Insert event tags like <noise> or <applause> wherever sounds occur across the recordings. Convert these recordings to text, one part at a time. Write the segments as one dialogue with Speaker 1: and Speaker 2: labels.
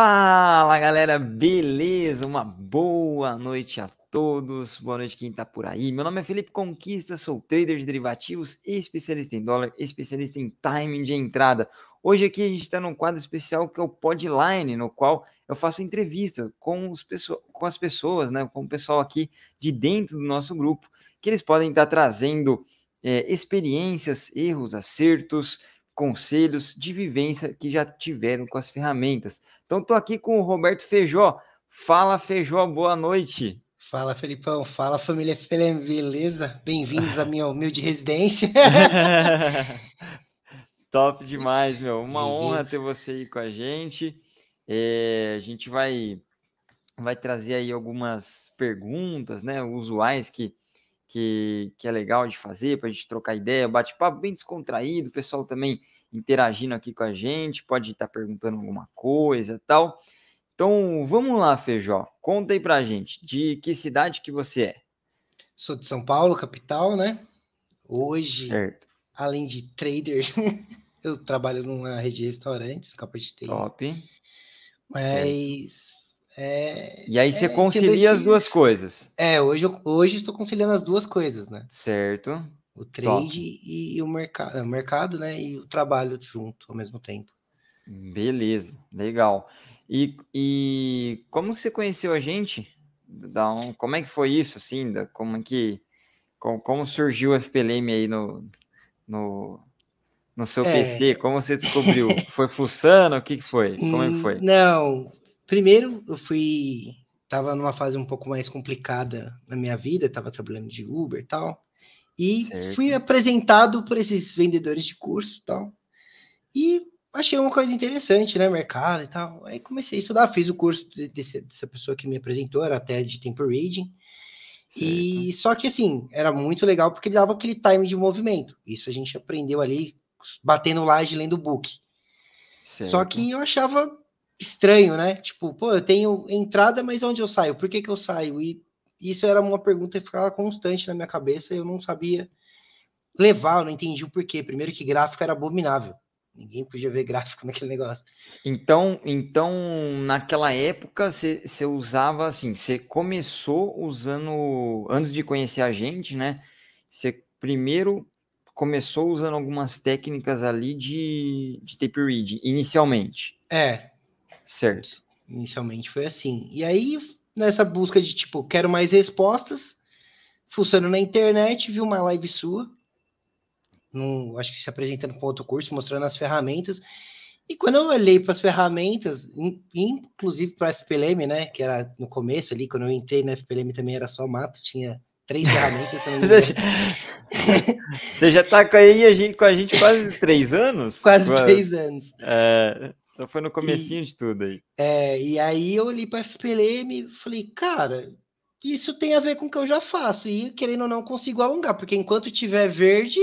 Speaker 1: Fala galera, beleza? Uma boa noite a todos, boa noite quem tá por aí. Meu nome é Felipe Conquista, sou trader de derivativos, especialista em dólar, especialista em timing de entrada. Hoje aqui a gente está num quadro especial que é o Podline, no qual eu faço entrevista com, os pessoa, com as pessoas, né, com o pessoal aqui de dentro do nosso grupo, que eles podem estar tá trazendo é, experiências, erros, acertos, conselhos de vivência que já tiveram com as ferramentas. Então, estou aqui com o Roberto Feijó. Fala, Feijó, boa noite. Fala, Felipão.
Speaker 2: Fala, família Felem, beleza? Bem-vindos à minha humilde residência.
Speaker 1: <laughs> Top demais, meu. Uma honra ter você aí com a gente. É, a gente vai, vai trazer aí algumas perguntas, né, usuais que que, que é legal de fazer, para a gente trocar ideia, bate-papo bem descontraído, o pessoal também interagindo aqui com a gente, pode estar tá perguntando alguma coisa e tal. Então, vamos lá, Feijó, conta aí pra gente, de que cidade que você é? Sou de São Paulo, capital, né? Hoje, certo. além de
Speaker 2: trader, <laughs> eu trabalho numa rede de restaurantes, capa de Top. Mas... Certo é, e aí você é, concilia as duas coisas. É, hoje, eu, hoje estou conciliando as duas coisas, né?
Speaker 1: Certo. O trade Top.
Speaker 2: e o mercado, é, o mercado, né? E o trabalho junto ao mesmo tempo.
Speaker 1: Beleza, legal. E, e como você conheceu a gente? Dá um, como é que foi isso, assim? Da, como é que como, como surgiu o FPLM aí no, no, no seu é. PC? Como você descobriu? <laughs> foi fuçando? O que, que foi? Como é que foi?
Speaker 2: Não, Primeiro, eu fui. Tava numa fase um pouco mais complicada na minha vida, tava trabalhando de Uber e tal. E certo. fui apresentado por esses vendedores de curso e tal. E achei uma coisa interessante, né? Mercado e tal. Aí comecei a estudar, fiz o curso desse, dessa pessoa que me apresentou, era até de tempo reading. Certo. E só que assim, era muito legal porque ele dava aquele time de movimento. Isso a gente aprendeu ali batendo laje lendo book. Certo. Só que eu achava estranho, né? Tipo, pô, eu tenho entrada, mas onde eu saio? Por que, que eu saio? E isso era uma pergunta que ficava constante na minha cabeça, eu não sabia levar, eu não entendi o porquê. Primeiro que gráfico era abominável. Ninguém podia ver gráfico <laughs> naquele negócio.
Speaker 1: Então, então naquela época, você usava assim, você começou usando, antes de conhecer a gente, né? Você primeiro começou usando algumas técnicas ali de, de tape read, inicialmente. É. Certo. Inicialmente foi assim.
Speaker 2: E aí, nessa busca de tipo, quero mais respostas, fuçando na internet, vi uma live sua, num, acho que se apresentando com outro curso, mostrando as ferramentas. E quando eu olhei para as ferramentas, inclusive para a FPLM, né, que era no começo ali, quando eu entrei na FPLM também era só mato, tinha três <laughs> ferramentas. <laughs>
Speaker 1: Você já está com, aí, a gente, com a gente quase três anos? Quase três anos. É... Então foi no comecinho e, de tudo aí.
Speaker 2: É, e aí eu olhei para SPLM e falei, cara, isso tem a ver com o que eu já faço. E querendo ou não, consigo alongar, porque enquanto tiver verde,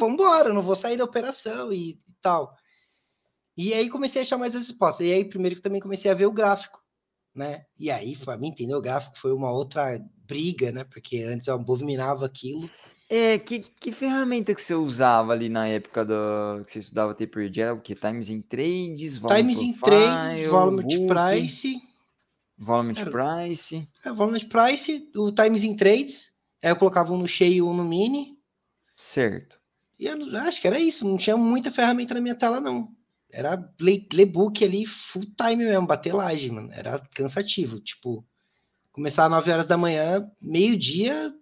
Speaker 2: vambora, não vou sair da operação e, e tal. E aí comecei a achar mais as respostas. E aí, primeiro que também comecei a ver o gráfico, né? E aí, para mim, entender o gráfico foi uma outra briga, né? Porque antes eu abominava aquilo.
Speaker 1: É, que, que ferramenta que você usava ali na época do, que você estudava Taper Era o que? Times in Trades, Volume Times in Trades, Volume Price. Volume era, Price.
Speaker 2: É, Volume Price, o Times in Trades. Aí eu colocava um no cheio e um no mini.
Speaker 1: Certo.
Speaker 2: E eu acho que era isso, não tinha muita ferramenta na minha tela, não. Era ler, book ali, full time mesmo, bater mano. Era cansativo, tipo começar às 9 horas da manhã, meio-dia,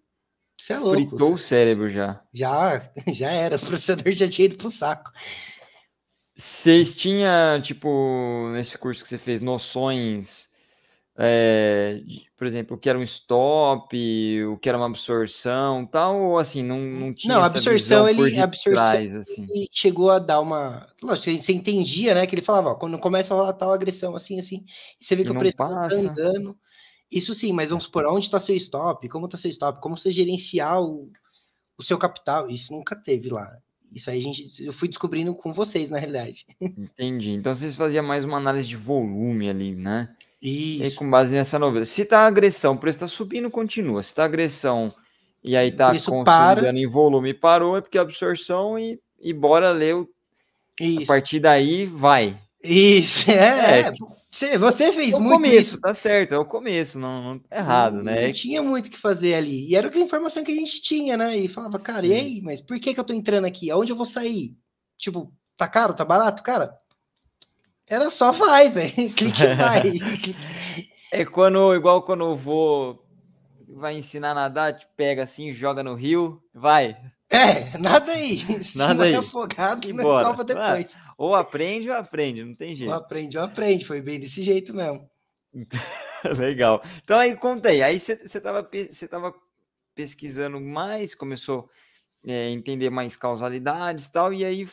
Speaker 2: você é louco. Fritou o
Speaker 1: cérebro já.
Speaker 2: Já, <laughs> já era. O processador já tinha ido pro saco.
Speaker 1: Vocês tinham, tipo, nesse curso que você fez, noções, é, de, por exemplo, o que era um stop, o que era uma absorção tal, ou assim, não, não tinha não, essa absorção, visão ele, por absorção trás, assim.
Speaker 2: Ele chegou a dar uma... Lógico, você entendia, né, que ele falava, ó, quando começa a rolar tal agressão, assim, assim, você vê que o preço tá andando isso sim, mas vamos é. supor, onde está seu stop, como está seu stop, como você gerenciar o, o seu capital, isso nunca teve lá. Isso aí a gente, eu fui descobrindo com vocês, na realidade.
Speaker 1: Entendi. Então vocês faziam mais uma análise de volume ali, né? Isso. E com base nessa novela. Se está agressão, o preço está subindo, continua. Se está agressão e aí está consolidando para... em volume parou, é porque é absorção e, e bora ler o... A partir daí vai. Isso, <laughs> é. é.
Speaker 2: Você, você fez é muito começo, isso.
Speaker 1: tá certo, é o começo, não, não é errado, não, né? Não tinha muito o que fazer
Speaker 2: ali. E era a informação que a gente tinha, né? E falava, cara, Sim. e aí? Mas por que, que eu tô entrando aqui? Aonde eu vou sair? Tipo, tá caro, tá barato? Cara, era só vai, né? Clica, vai.
Speaker 1: É quando, igual quando eu vou vai ensinar a nadar, te pega assim, joga no rio, vai, é, nada aí. Nada aí. afogado, e não bora. salva ah, depois. Ah, ou aprende ou aprende, não tem jeito. Ou aprende ou aprende, foi bem desse jeito mesmo. <laughs> Legal. Então aí conta aí, aí você estava você tava pesquisando mais, começou é, a é, entender mais causalidades e tal, e aí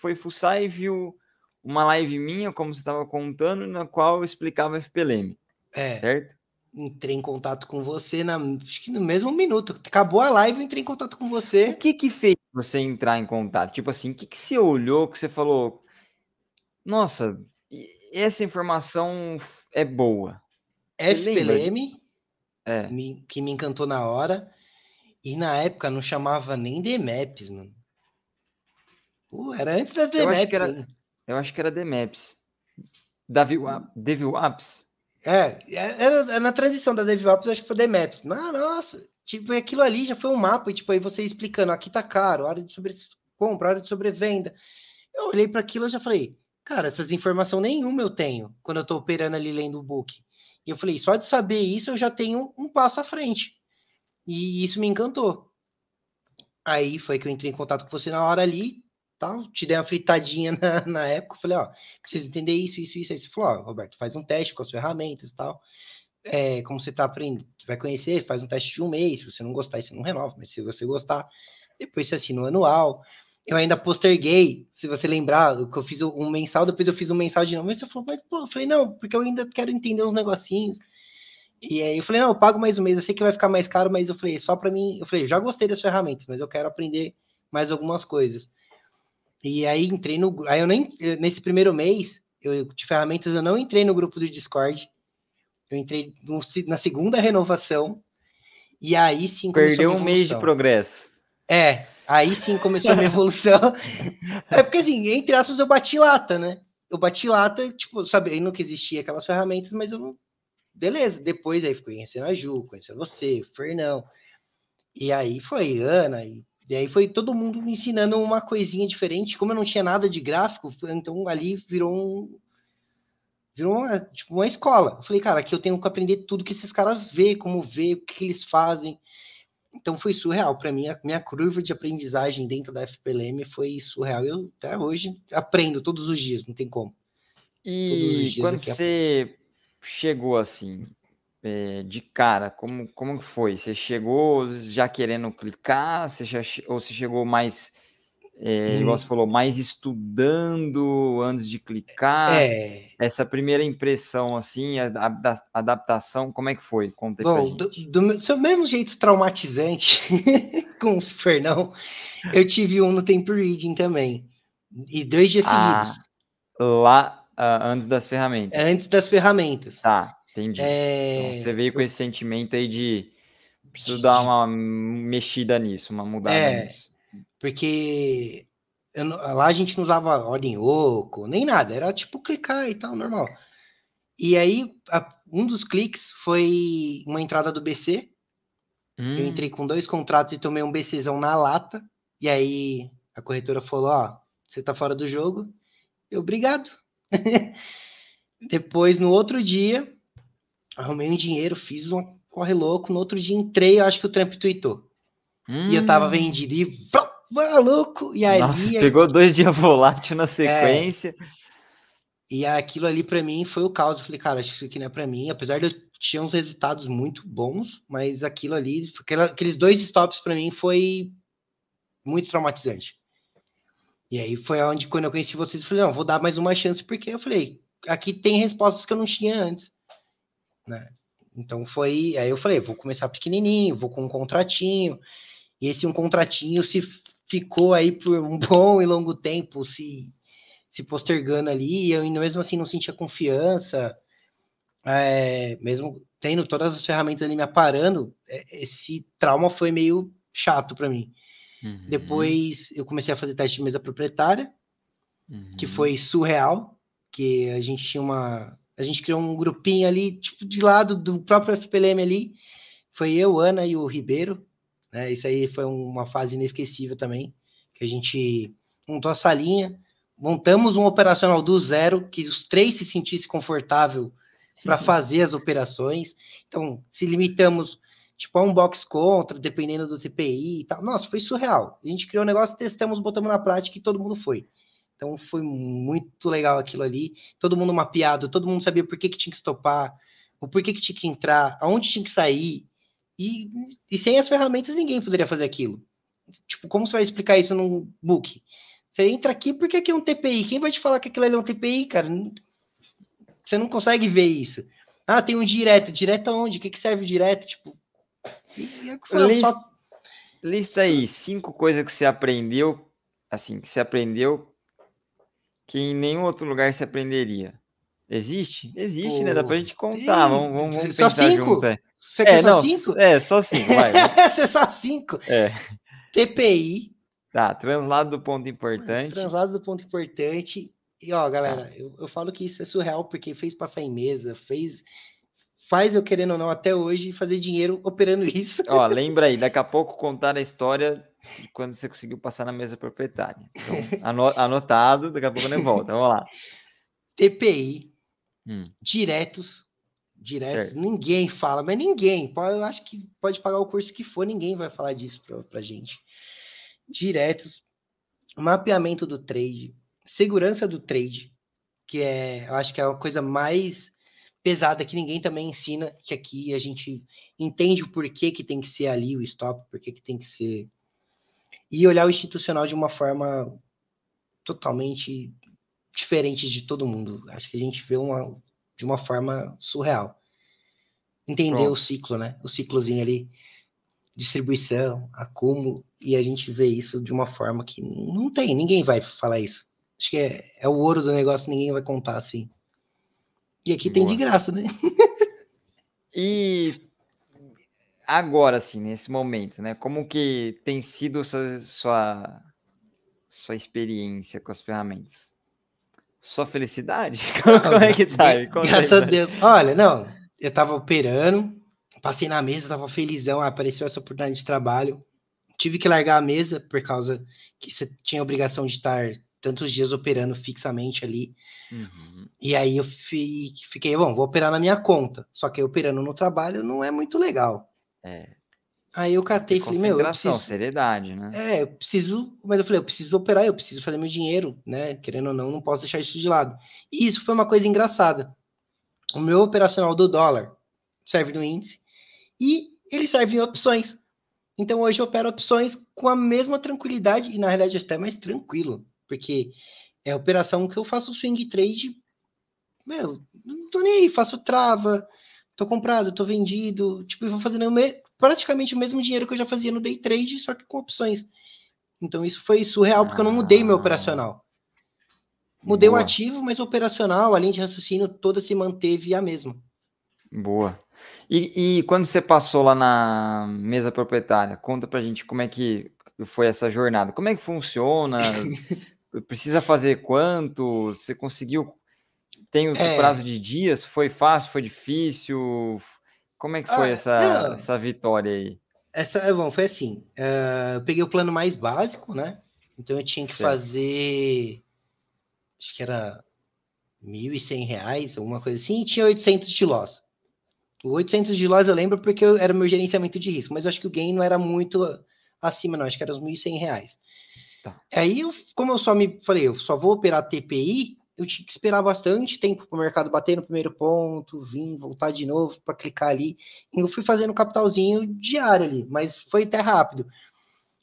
Speaker 1: foi fuçar e viu uma live minha, como você estava contando, na qual eu explicava FPLM, é. certo? entrei em contato com você na, acho que no mesmo minuto. Acabou a live, eu entrei em contato com você. O que que fez você entrar em contato? Tipo assim, o que que você olhou que você falou? Nossa, essa informação é boa. Você FPLM, é. me, que me encantou na
Speaker 2: hora. E na época não chamava nem DMAPs, mano.
Speaker 1: Pô, era antes das DMAPs. Eu acho que era, eu acho que era DMAPs. Devil Apps.
Speaker 2: É, é, era, é na transição da DevOps, acho que foi DMAPS. Mas, nossa, tipo, é aquilo ali já foi um mapa, e tipo, aí você explicando, aqui tá caro, área de sobre compra, área de sobrevenda. Eu olhei para aquilo e já falei, cara, essas informações nenhuma eu tenho quando eu tô operando ali lendo o book. E eu falei, só de saber isso eu já tenho um passo à frente. E isso me encantou. Aí foi que eu entrei em contato com você na hora ali, tal, te dei uma fritadinha na, <laughs> na época, falei, ó, preciso entender isso, isso, isso. Aí você falou, ó, Roberto, faz um teste com as ferramentas e tal. É, como você tá aprendendo, vai conhecer, faz um teste de um mês, se você não gostar, você não renova, mas se você gostar, depois você assina o anual. Eu ainda posterguei, se você lembrar, que eu fiz um mensal, depois eu fiz um mensal de novo. Mas você falou, mas pô, eu falei, não, porque eu ainda quero entender uns negocinhos. E aí eu falei, não, eu pago mais um mês, eu sei que vai ficar mais caro, mas eu falei, é só para mim, eu falei, já gostei das ferramentas, mas eu quero aprender mais algumas coisas. E aí entrei no. Aí eu nem. Nesse primeiro mês eu, de ferramentas, eu não entrei no grupo do Discord. Eu entrei no, na segunda renovação. E aí sim. Perdeu um mês de
Speaker 1: progresso.
Speaker 2: É, aí sim começou a minha evolução. É porque, assim, entre aspas, eu bati lata, né? Eu bati lata, tipo, sabendo que existia aquelas ferramentas, mas eu não. Beleza, depois aí fui conhecendo a Ju, conhecendo você, o Fernão. E aí foi Ana, e e aí foi todo mundo me ensinando uma coisinha diferente. Como eu não tinha nada de gráfico, então ali virou um, virou uma, tipo, uma escola. Eu falei, cara, aqui eu tenho que aprender tudo que esses caras vê, como vê, o que, que eles fazem. Então foi surreal para mim, a minha curva de aprendizagem dentro da FPLM foi surreal. Eu até hoje aprendo todos os dias, não tem como.
Speaker 1: E quando é você chegou assim, eh, de cara, como, como foi? Você chegou já querendo clicar, você já, ou você chegou mais, é, hum. igual você falou, mais estudando antes de clicar? É. Essa primeira impressão, assim, a, a, a, adaptação, como é que foi? Conta Bom, do,
Speaker 2: do, do, mesmo jeito traumatizante <laughs> com o Fernão, eu tive um no Tempo Reading também, e dois dias ah, seguidos.
Speaker 1: Lá, uh, antes das ferramentas? Antes das ferramentas. Tá. Entendi. Então, é... Então, você veio com esse sentimento aí de preciso dar uma mexida nisso, uma mudada é, nisso.
Speaker 2: Porque eu, lá a gente não usava ordem oco, nem nada, era tipo clicar e tal, normal. E aí, a, um dos cliques foi uma entrada do BC. Hum. Eu entrei com dois contratos e tomei um BCzão na lata. E aí a corretora falou: Ó, você tá fora do jogo. Eu, obrigado. <laughs> Depois, no outro dia, arrumei um dinheiro, fiz uma corre louco. No outro dia entrei, eu acho que o Trump tweetou.
Speaker 1: Hum. E eu tava hum.
Speaker 2: vendido e louco. E aí, Nossa, é
Speaker 1: pegou dois dias volátil na sequência.
Speaker 2: É, e aquilo ali para mim foi o caos. Eu falei, cara, acho que isso aqui não é para mim. Apesar de eu tinha uns resultados muito bons, mas aquilo ali, aqueles dois stops para mim foi muito traumatizante. E aí foi onde, quando eu conheci vocês, eu falei, não, vou dar mais uma chance, porque eu falei, aqui tem respostas que eu não tinha antes né? Então foi, aí eu falei, vou começar pequenininho, vou com um contratinho. E esse um contratinho se ficou aí por um <laughs> bom e longo tempo se se postergando ali, e eu mesmo assim não sentia confiança, é, mesmo tendo todas as ferramentas ali me aparando, é, esse trauma foi meio chato para mim. Uhum. Depois eu comecei a fazer teste de mesa proprietária, uhum. que foi surreal, que a gente tinha uma a gente criou um grupinho ali, tipo, de lado do próprio FPLM ali. Foi eu, Ana e o Ribeiro. Né? Isso aí foi uma fase inesquecível também, que a gente montou a salinha, montamos um operacional do zero, que os três se sentissem confortável para fazer as operações. Então, se limitamos tipo, a um box contra, dependendo do TPI e tal. Nossa, foi surreal. A gente criou um negócio, testamos, botamos na prática e todo mundo foi. Então foi muito legal aquilo ali. Todo mundo mapeado, todo mundo sabia por que, que tinha que estopar, o por que tinha que entrar, aonde tinha que sair. E, e sem as ferramentas ninguém poderia fazer aquilo. Tipo, como você vai explicar isso num book? Você entra aqui porque aqui é um TPI. Quem vai te falar que aquilo ali é um TPI, cara? Você não consegue ver isso. Ah, tem um direto. Direto aonde? O que, que serve direto? Tipo. É lista, só...
Speaker 1: lista aí, cinco coisas que você aprendeu, assim, que você aprendeu que em nenhum outro lugar se aprenderia. Existe? Existe, né? Dá pra gente contar. Sim. Vamos, vamos, vamos só pensar cinco? junto. É. Você é, não, cinco? É, só cinco, vai. <laughs> Você só cinco. É.
Speaker 2: TPI.
Speaker 1: Tá, translado do ponto importante. Translado
Speaker 2: do ponto importante. E, ó, galera, tá. eu, eu falo que isso é surreal, porque fez passar em mesa, fez faz eu querendo ou não até hoje fazer dinheiro operando <laughs> isso. Ó, lembra
Speaker 1: aí, daqui a pouco contar a história de quando você conseguiu passar na mesa proprietária. Então, anotado, daqui a pouco nem volta. Vamos lá. TPI, hum. diretos, diretos, certo.
Speaker 2: ninguém fala, mas ninguém, eu acho que pode pagar o curso que for, ninguém vai falar disso pra, pra gente. Diretos, mapeamento do trade, segurança do trade, que é, eu acho que é uma coisa mais pesada que ninguém também ensina, que aqui a gente entende o porquê que tem que ser ali o stop, porquê que tem que ser e olhar o institucional de uma forma totalmente diferente de todo mundo. Acho que a gente vê uma, de uma forma surreal. Entender Pronto. o ciclo, né? O ciclozinho ali, distribuição, acúmulo, e a gente vê isso de uma forma que não tem, ninguém vai falar isso. Acho que é, é o ouro do negócio, ninguém vai contar assim. E aqui Boa. tem de graça, né?
Speaker 1: e agora, assim, nesse momento, né? Como que tem sido sua, sua, sua experiência com as ferramentas? Só felicidade? <laughs> Não, Como é que <laughs> tá? Graças a Deus. Olha,
Speaker 2: não, eu tava operando, passei na mesa, tava felizão, apareceu essa oportunidade de trabalho. Tive que largar a mesa por causa que você tinha obrigação de estar tantos dias operando fixamente ali. Uhum. E aí eu fiquei, bom, vou operar na minha conta. Só que operando no trabalho não é muito legal. É. Aí eu catei e falei, meu, eu
Speaker 1: seriedade, né?
Speaker 2: É, eu preciso, mas eu falei, eu preciso operar, eu preciso fazer meu dinheiro, né? Querendo ou não, não posso deixar isso de lado. E isso foi uma coisa engraçada. O meu operacional do dólar serve no índice e ele serve em opções. Então hoje eu opero opções com a mesma tranquilidade e na realidade até mais tranquilo, porque é a operação que eu faço swing trade, meu, não tô nem aí, faço trava, tô comprado, tô vendido, tipo, eu vou fazendo me... praticamente o mesmo dinheiro que eu já fazia no day trade, só que com opções. Então isso foi surreal, porque eu não mudei meu operacional. Mudei Boa. o ativo, mas o operacional, além de raciocínio, toda se manteve a mesma.
Speaker 1: Boa. E, e, quando você passou lá na mesa proprietária, conta pra gente como é que foi essa jornada. Como é que funciona? <laughs> Precisa fazer quanto? Você conseguiu tem o é. prazo de dias? Foi fácil? Foi difícil? Como é que foi ah, essa, essa vitória aí?
Speaker 2: Essa, é bom, foi assim. Uh, eu peguei o plano mais básico, né? Então eu tinha que certo. fazer. Acho que era R$ 1.100, alguma coisa assim, e tinha 800 de loss. O 800 de loss eu lembro porque eu, era o meu gerenciamento de risco, mas eu acho que o gain não era muito acima, não. Acho que era os R$ 1.100. Tá. Aí, eu, como eu só me falei, eu só vou operar TPI, eu tinha que esperar bastante tempo para o mercado bater no primeiro ponto, vir, voltar de novo para clicar ali. E eu fui fazendo um capitalzinho diário ali, mas foi até rápido.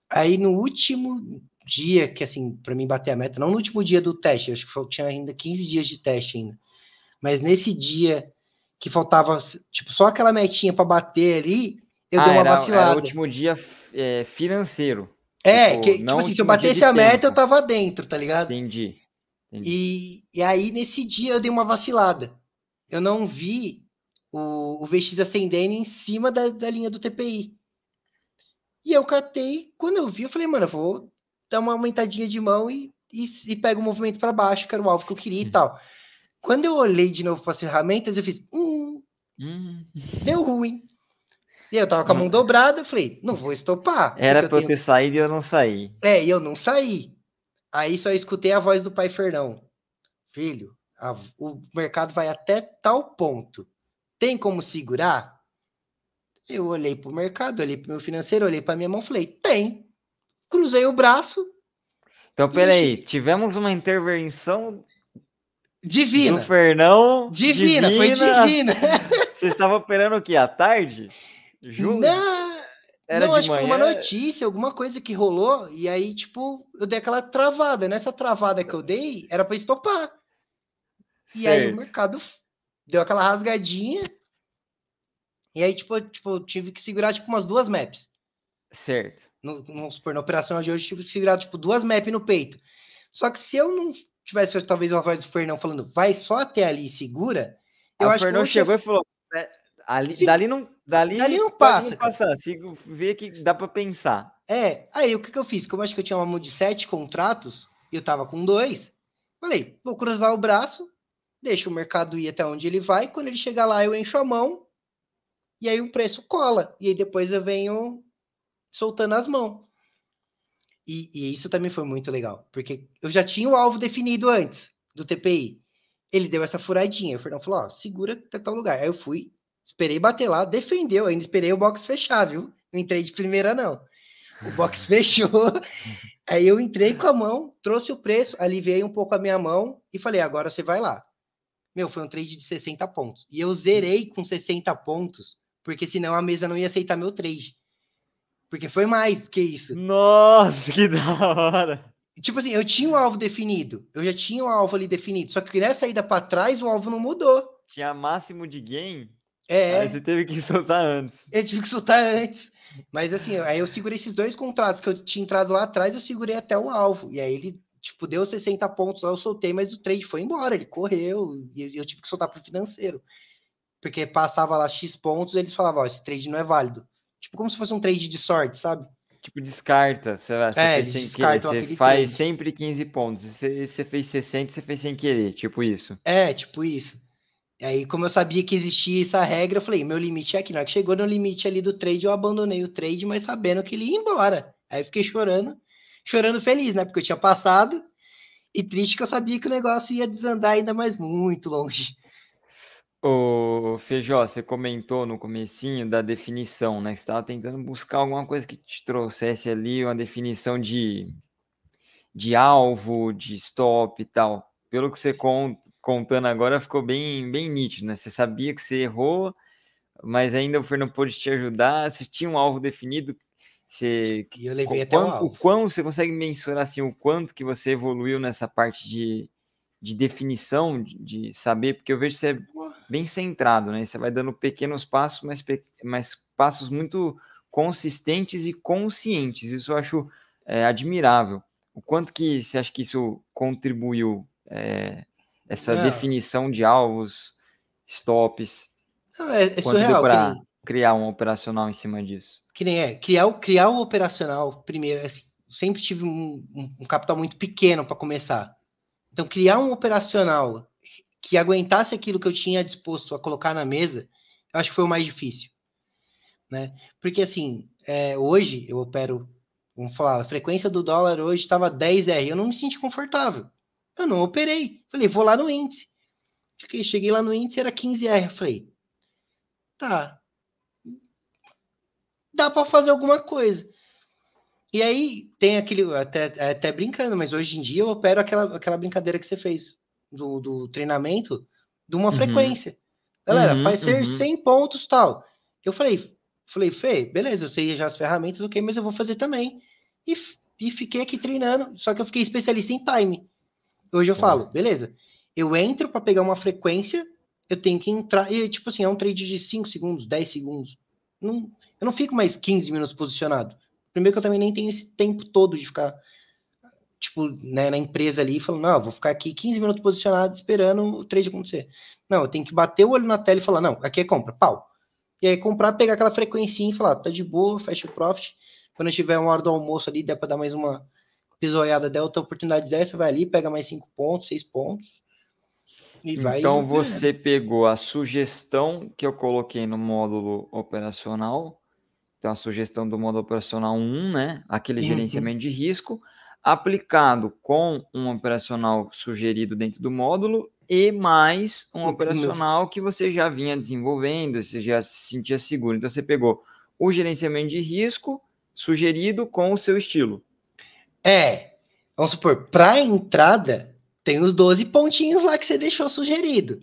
Speaker 2: Aí no último dia, que assim, para mim bater a meta, não no último dia do teste, acho que eu tinha ainda 15 dias de teste ainda, mas nesse dia que faltava, tipo, só aquela metinha para bater ali, eu ah, dei uma era, vacilada. Era o último
Speaker 1: dia é, financeiro. É, tipo, que, tipo assim, se eu batesse a meta,
Speaker 2: eu tava dentro, tá ligado? Entendi. E, e aí, nesse dia, eu dei uma vacilada. Eu não vi o, o VX acendendo em cima da, da linha do TPI. E eu catei, quando eu vi, eu falei, mano, eu vou dar uma aumentadinha de mão e, e, e pego o movimento para baixo, que era o alvo que eu queria e tal. Quando eu olhei de novo para as ferramentas, eu fiz, hum, hum. deu ruim. E eu tava com a mão dobrada, eu falei, não vou estopar. Era para eu, eu ter
Speaker 1: saído e eu não saí.
Speaker 2: É, e eu não saí. Aí só escutei a voz do pai Fernão. Filho, a, o mercado vai até tal ponto. Tem como segurar? Eu olhei para o mercado, olhei para o meu financeiro, olhei para minha mão, falei, tem. Cruzei o braço.
Speaker 1: Então, peraí, deixei. tivemos uma intervenção divina. Do Fernão. Divina, divina. foi divina. Você estava operando o quê? À tarde? Juntos? Não, era não, de acho manhã... que foi uma
Speaker 2: notícia, alguma coisa que rolou, e aí, tipo, eu dei aquela travada. Nessa travada que eu dei, era para estopar. Certo. E aí o mercado deu aquela rasgadinha. E aí, tipo, tipo, eu tive que segurar, tipo, umas duas maps. Certo. No, vamos na operacional de hoje, tive que segurar, tipo, duas maps no peito. Só que se eu não tivesse, talvez, uma voz do Fernão falando, vai só até ali e segura, eu o acho Fernão que... chegou e falou, é, ali, se... dali não Dali, Dali não passa. Não passar, se vê que dá para pensar. É, aí o que, que eu fiz? Como eu acho que eu tinha uma mão de sete contratos, e eu tava com dois, falei, vou cruzar o braço, deixa o mercado ir até onde ele vai, quando ele chegar lá eu encho a mão, e aí o preço cola, e aí depois eu venho soltando as mãos. E, e isso também foi muito legal, porque eu já tinha o alvo definido antes do TPI. Ele deu essa furadinha, o Fernando falou, ó, segura até tal lugar. Aí eu fui, Esperei bater lá, defendeu ainda, esperei o box fechar, viu? Não entrei de primeira, não. O box <laughs> fechou, aí eu entrei com a mão, trouxe o preço, aliviei um pouco a minha mão e falei, agora você vai lá. Meu, foi um trade de 60 pontos. E eu zerei com 60 pontos, porque senão a mesa não ia aceitar meu trade. Porque foi mais que isso. Nossa, que da hora! Tipo assim, eu tinha o um alvo definido. Eu já tinha o um alvo ali definido. Só que nessa ida para trás, o alvo não mudou.
Speaker 1: Tinha máximo de gain?
Speaker 2: É. Aí você teve
Speaker 1: que <laughs> soltar antes.
Speaker 2: Eu tive que soltar antes. Mas assim, aí eu segurei esses dois contratos que eu tinha entrado lá atrás, eu segurei até o alvo. E aí ele, tipo, deu 60 pontos lá, eu soltei, mas o trade foi embora, ele correu, e eu tive que soltar pro financeiro. Porque passava lá X pontos, eles falavam, ó, esse trade não é válido. Tipo, como se fosse um trade de sorte, sabe?
Speaker 1: Tipo, descarta. Você, você é, fez sem querer. Você faz trade. sempre 15 pontos. Você, você fez 60, você fez sem querer. Tipo isso.
Speaker 2: É, tipo isso. E aí, como eu sabia que existia essa regra, eu falei, meu limite é aqui. Na hora que chegou no limite ali do trade, eu abandonei o trade, mas sabendo que ele ia embora. Aí fiquei chorando, chorando feliz, né? Porque eu tinha passado. E triste que eu sabia que o negócio ia desandar ainda mais muito longe.
Speaker 1: Ô, Feijó, você comentou no comecinho da definição, né? Que você estava tentando buscar alguma coisa que te trouxesse ali uma definição de, de alvo, de stop e tal. Pelo que você conta, contando agora ficou bem, bem nítido, né? Você sabia que você errou, mas ainda o Fernando pôde te ajudar, você tinha um alvo definido. Você, e eu levei o, até o o, o quão você consegue mensurar assim, o quanto que você evoluiu nessa parte de, de definição, de, de saber, porque eu vejo que você é bem centrado, né? Você vai dando pequenos passos, mas, mas passos muito consistentes e conscientes. Isso eu acho é, admirável. O quanto que você acha que isso contribuiu é, essa é. definição de alvos, stops.
Speaker 2: É, é surreal. Para
Speaker 1: criar um operacional em cima disso.
Speaker 2: Que nem é. Criar, criar um operacional primeiro. É assim, sempre tive um, um, um capital muito pequeno para começar. Então, criar um operacional que aguentasse aquilo que eu tinha disposto a colocar na mesa, eu acho que foi o mais difícil. Né? Porque, assim, é, hoje eu opero, vamos falar, a frequência do dólar hoje estava 10R, eu não me senti confortável. Eu não operei. Falei, vou lá no índice. Fiquei, cheguei lá no índice, era 15R. Falei, tá. Dá para fazer alguma coisa. E aí tem aquele, até, é até brincando, mas hoje em dia eu opero aquela, aquela brincadeira que você fez do, do treinamento de uma uhum. frequência. Galera, uhum, vai ser uhum. 100 pontos tal. Eu falei, falei, Fê, beleza, eu sei já as ferramentas, ok, mas eu vou fazer também. E, e fiquei aqui treinando, só que eu fiquei especialista em time. Hoje eu é. falo, beleza, eu entro para pegar uma frequência, eu tenho que entrar, e tipo assim, é um trade de 5 segundos, 10 segundos. Não, eu não fico mais 15 minutos posicionado. Primeiro que eu também nem tenho esse tempo todo de ficar, tipo, né, na empresa ali, falando, não, vou ficar aqui 15 minutos posicionado esperando o trade acontecer. Não, eu tenho que bater o olho na tela e falar, não, aqui é compra, pau. E aí comprar, pegar aquela frequência e falar, tá de boa, fecha o profit. Quando eu tiver uma hora do almoço ali, dá para dar mais uma pisoiada der outra oportunidade dessa, vai ali, pega mais cinco pontos, seis pontos. então você
Speaker 1: pegou a sugestão que eu coloquei no módulo operacional, então a sugestão do módulo operacional 1, né? Aquele uhum. gerenciamento de risco, aplicado com um operacional sugerido dentro do módulo e mais um operacional que você já vinha desenvolvendo, você já se sentia seguro. Então você pegou o gerenciamento de risco sugerido com o seu estilo. É, vamos supor, pra entrada,
Speaker 2: tem os 12 pontinhos lá que você deixou sugerido.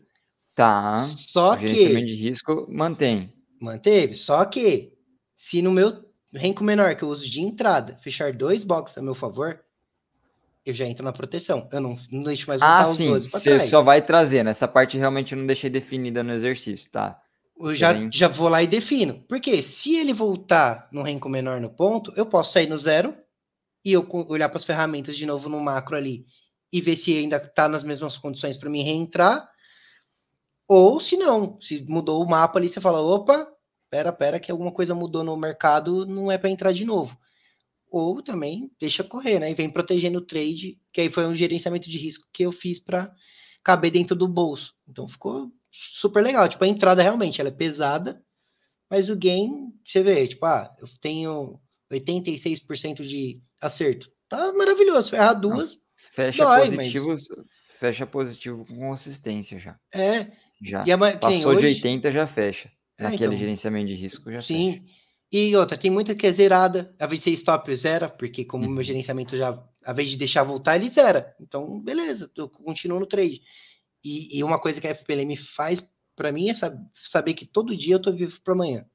Speaker 2: Tá. Só o gerenciamento que.
Speaker 1: de risco mantém.
Speaker 2: Manteve. Só que, se no meu renco menor que eu uso de entrada, fechar dois boxes a meu favor, eu já entro na proteção. Eu não, não deixo mais Ah, sim. Você só
Speaker 1: vai trazendo. Né? Essa parte realmente eu não deixei definida no exercício, tá? Eu já, vem...
Speaker 2: já vou lá e defino. Porque se ele voltar no renco menor no ponto, eu posso sair no zero e eu olhar para as ferramentas de novo no macro ali e ver se ainda está nas mesmas condições para mim reentrar. Ou se não, se mudou o mapa ali, você fala: opa, pera, pera, que alguma coisa mudou no mercado, não é para entrar de novo. Ou também deixa correr, né? E vem protegendo o trade, que aí foi um gerenciamento de risco que eu fiz para caber dentro do bolso. Então ficou super legal. Tipo, a entrada realmente ela é pesada, mas o gain, você vê, tipo, ah, eu tenho 86% de acerto. Tá maravilhoso. Ferrar duas. Não,
Speaker 1: fecha dói, positivo, mas... fecha positivo com consistência já. É. Já. A, Passou hoje... de 80, já fecha. É, Naquele então... gerenciamento de risco já
Speaker 2: Sim. Fecha. E outra, tem muita que é zerada. A VC Stop zero, porque como meu uhum. gerenciamento já, a vez de deixar voltar, ele zera. Então, beleza, eu continuo no trade. E, e uma coisa que a FPLM faz para mim é saber que todo dia eu tô vivo para amanhã.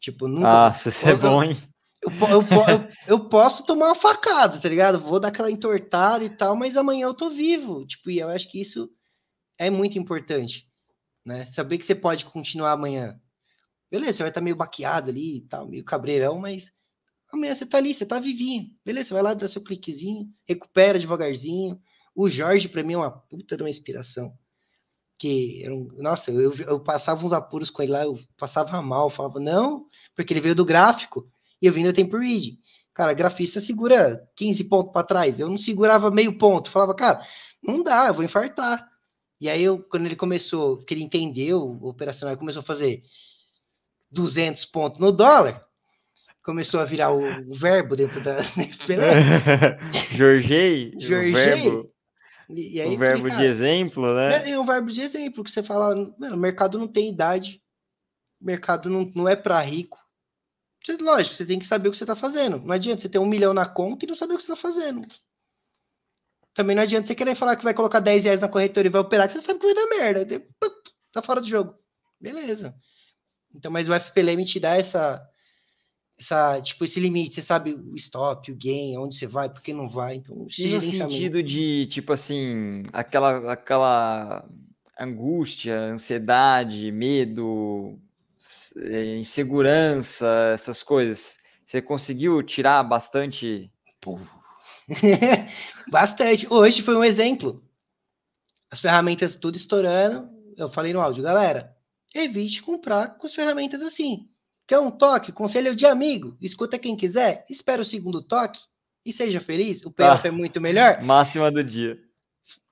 Speaker 2: Tipo, nunca. ah isso é bom, hein? Eu, eu, eu, eu, posso tomar uma facada, tá ligado? Vou dar aquela entortada e tal, mas amanhã eu tô vivo. Tipo, e eu acho que isso é muito importante, né? Saber que você pode continuar amanhã. Beleza, você vai estar tá meio baqueado ali e tal, meio cabreirão, mas amanhã você tá ali, você tá vivinho. Beleza, vai lá dar seu cliquezinho, recupera devagarzinho. O Jorge, pra mim, é uma puta de uma inspiração. Que, nossa, eu, eu passava uns apuros com ele lá, eu passava mal, eu falava, não, porque ele veio do gráfico e eu vendo a tempo read. Cara, grafista segura 15 pontos para trás. Eu não segurava meio ponto. Falava, cara, não dá, eu vou infartar. E aí, eu, quando ele começou, que ele entendeu o operacional, começou a fazer 200 pontos no dólar, começou a virar o, o verbo dentro da.
Speaker 1: Jorgei. <laughs> Né? <laughs> Jorgei. O verbo, e, aí, o verbo falei, cara, de exemplo, né? É,
Speaker 2: é um verbo de exemplo que você fala, o mercado não tem idade, mercado não, não é para rico, você, lógico, você tem que saber o que você está fazendo. Não adianta você ter um milhão na conta e não saber o que você está fazendo. Também não adianta você querer falar que vai colocar 10 reais na corretora e vai operar, que você sabe que vai dar merda. Tá fora do jogo. Beleza. Então, mas o FPLM te é dá essa, essa, tipo, esse limite. Você sabe o stop, o gain, onde você vai, por que não vai. Então, e no sentido
Speaker 1: de, tipo assim, aquela, aquela angústia, ansiedade, medo, eh, insegurança, essas coisas, você conseguiu tirar bastante?
Speaker 2: <laughs> bastante. Hoje foi um exemplo. As ferramentas tudo estourando. Eu falei no áudio, galera, evite comprar com as ferramentas assim. Quer um toque? Conselho de amigo. Escuta quem quiser, espera o segundo toque e seja feliz. O payoff ah,
Speaker 1: é muito melhor. <laughs> Máxima do dia.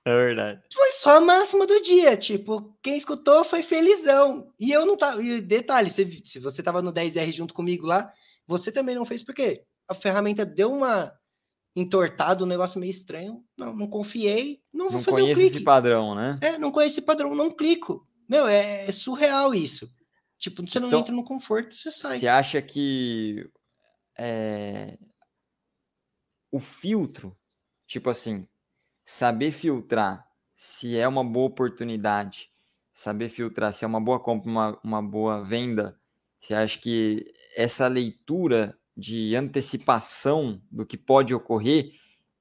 Speaker 1: É verdade.
Speaker 2: Foi só a máxima do dia, tipo, quem escutou foi felizão. E eu não tava. E detalhe, se, se você tava no 10R junto comigo lá, você também não fez porque a ferramenta deu uma entortada, um negócio meio estranho. Não, não confiei, não vou não fazer um clique. esse
Speaker 1: padrão, né?
Speaker 2: É, não conheço esse padrão, não clico. Meu, é, é surreal isso. Tipo, você não então, entra no conforto, você sai. Você
Speaker 1: acha que é, o filtro, tipo assim, saber filtrar se é uma boa oportunidade, saber filtrar se é uma boa compra, uma, uma boa venda. Você acha que essa leitura de antecipação do que pode ocorrer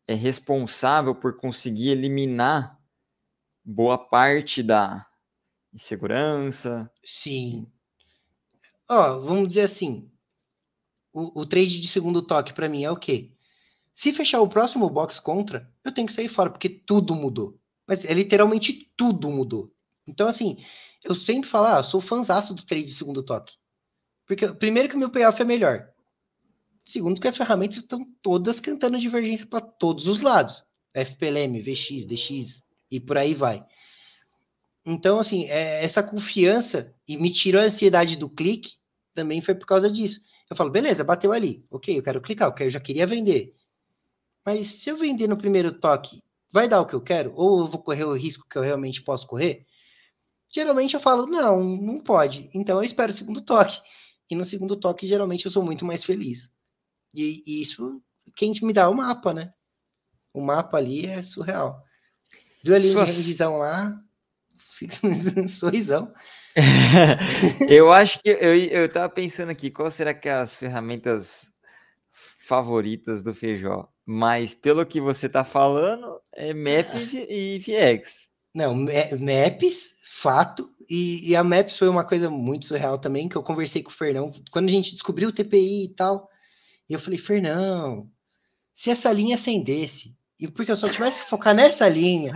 Speaker 1: é responsável por conseguir eliminar boa parte da insegurança? Sim. Ó, oh, vamos dizer assim, o, o
Speaker 2: trade de segundo toque para mim é o quê? Se fechar o próximo box contra, eu tenho que sair fora, porque tudo mudou. Mas é literalmente tudo mudou. Então, assim, eu sempre falo, ah, sou fãzaço do trade de segundo toque. Porque, primeiro, que o meu payoff é melhor. Segundo, que as ferramentas estão todas cantando divergência para todos os lados. FPLM, VX, DX e por aí vai. Então, assim, é, essa confiança e me tirou a ansiedade do clique também foi por causa disso. Eu falo, beleza, bateu ali. Ok, eu quero clicar, eu já queria vender. Mas se eu vender no primeiro toque, vai dar o que eu quero? Ou eu vou correr o risco que eu realmente posso correr? Geralmente eu falo, não, não pode. Então eu espero o segundo toque. E no segundo toque, geralmente, eu sou muito mais feliz. E, e isso, quem me dá é o mapa, né? O mapa ali é surreal. Viu ali Suas... revisão lá, <laughs>
Speaker 1: sorrisão. <laughs> eu acho que eu, eu tava pensando aqui, qual será que é as ferramentas favoritas do Feijó? Mas pelo que você está falando, é MAP ah. e VX. Não,
Speaker 2: é, MAPs, fato. E, e, a MAPs foi uma coisa muito surreal também, que eu conversei com o Fernão. Quando a gente descobriu o TPI e tal, e eu falei, Fernão, se essa linha acendesse, e porque eu só tivesse que focar nessa linha.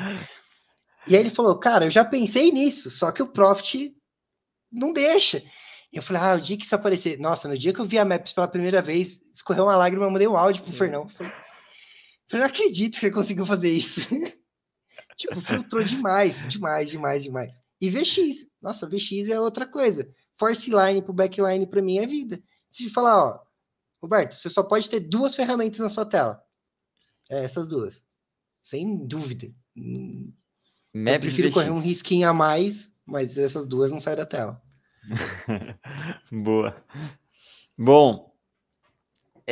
Speaker 2: E aí ele falou, cara, eu já pensei nisso, só que o Profit não deixa. E eu falei, ah, o dia que isso aparecer. Nossa, no dia que eu vi a MAPs pela primeira vez, escorreu uma lágrima, eu mandei um áudio pro hum. Fernão. Eu falei, eu não acredito que você conseguiu fazer isso. <laughs> tipo, filtrou demais, demais, demais, demais. E VX. Nossa, VX é outra coisa. Force line pro backline para mim é vida. Se falar, ó, Roberto, você só pode ter duas ferramentas na sua tela. É, essas duas. Sem dúvida.
Speaker 1: Hum, Maps Eu prefiro VX. correr um
Speaker 2: risquinho a mais, mas essas duas não saem da tela.
Speaker 1: <laughs> Boa. Bom,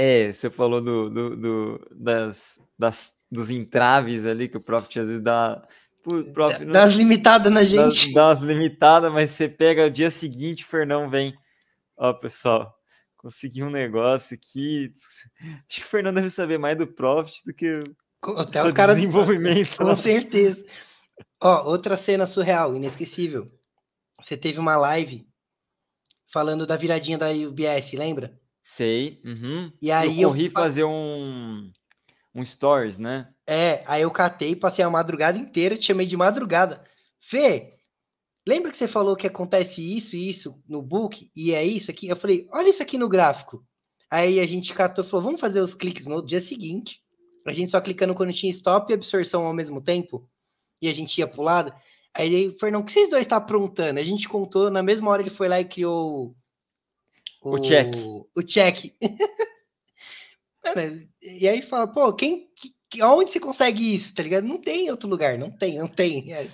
Speaker 1: é, você falou do, do, do das, das, dos entraves ali que o Profit às vezes dá. Prof, das limitadas na gente. Das, as limitadas, mas você pega o dia seguinte, o Fernão vem. Ó, pessoal, consegui um negócio aqui. Acho que o Fernão deve saber mais do Profit do que Até o caras desenvolvimento. <laughs> Com né?
Speaker 2: certeza. Ó, outra cena surreal, inesquecível. Você teve uma live falando da viradinha da UBS, lembra?
Speaker 1: Sei. Uhum. E aí eu corri eu... fazer um um stories, né?
Speaker 2: É, aí eu catei, passei a madrugada inteira, te chamei de madrugada. Fê, lembra que você falou que acontece isso e isso no book e é isso aqui? Eu falei, olha isso aqui no gráfico. Aí a gente catou e falou, vamos fazer os cliques no dia seguinte. A gente só clicando quando tinha stop e absorção ao mesmo tempo. E a gente ia pro lado. Aí, não, o que vocês dois estão tá aprontando? A gente contou na mesma hora que foi lá e criou o, check. O check. <laughs> e aí fala, pô, quem, que, onde você consegue isso, tá ligado? Não tem outro lugar, não tem, não tem. <laughs>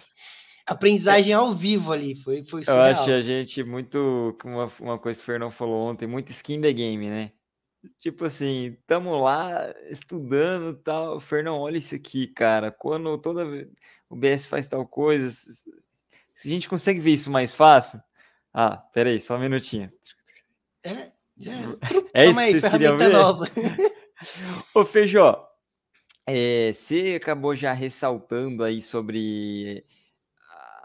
Speaker 2: É, aprendizagem ao vivo ali, foi, foi surreal. Eu acho a
Speaker 1: gente muito, uma, uma coisa que o Fernão falou ontem, muito skin the game, né? Tipo assim, tamo lá estudando tal. Fernão, olha isso aqui, cara. Quando toda o BS faz tal coisa, se a gente consegue ver isso mais fácil. Ah, peraí, só um minutinho.
Speaker 2: É, é, uhum. <laughs> é isso aí, que vocês queriam ver? Nova.
Speaker 1: <laughs> Ô, Feijó, é, você acabou já ressaltando aí sobre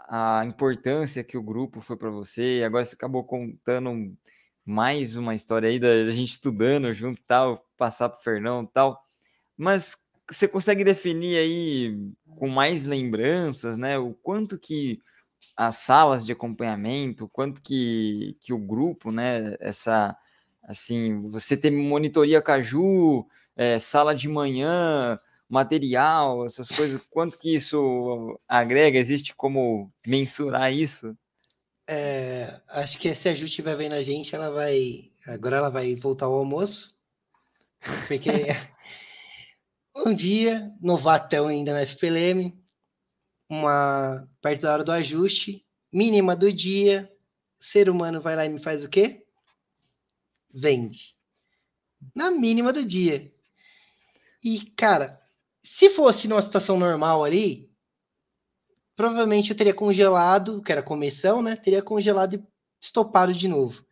Speaker 1: a importância que o grupo foi para você, e agora você acabou contando mais uma história aí da gente estudando junto tal, passar para o Fernão tal. Mas você consegue definir aí com mais lembranças, né? O quanto que as salas de acompanhamento, quanto que, que o grupo, né, essa, assim, você tem monitoria caju, é, eh, sala de manhã, material, essas coisas, quanto que isso agrega? Existe como mensurar isso?
Speaker 2: É, acho que se a Ju estiver vendo a gente, ela vai, agora ela vai voltar ao almoço, porque <laughs> um dia, novatão ainda na FPLM, uma perto da hora do ajuste, mínima do dia, o ser humano vai lá e me faz o quê? Vende. Na mínima do dia. E, cara, se fosse numa situação normal ali, provavelmente eu teria congelado, que era comissão, né? Teria congelado e estopado de novo.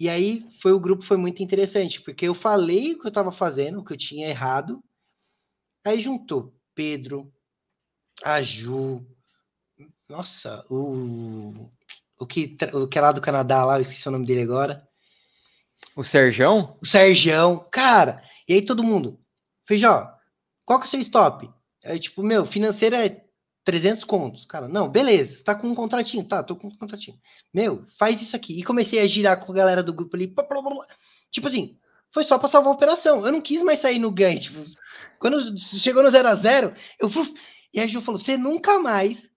Speaker 2: E aí foi o grupo foi muito interessante, porque eu falei o que eu estava fazendo, o que eu tinha errado. Aí juntou Pedro, a Ju. Nossa, o. O que, o que é lá do Canadá, lá, eu esqueci o nome dele agora. O Serjão? O Serjão, cara. E aí todo mundo, Feijó, qual que é o seu stop? Aí, tipo, meu, financeiro é 300 contos. Cara, não, beleza, você tá com um contratinho, tá, tô com um contratinho. Meu, faz isso aqui. E comecei a girar com a galera do grupo ali, blá, blá, blá. tipo assim, foi só pra salvar a operação. Eu não quis mais sair no ganho, tipo, quando chegou no 0 a 0 eu fui, e a Ju falou: você nunca mais,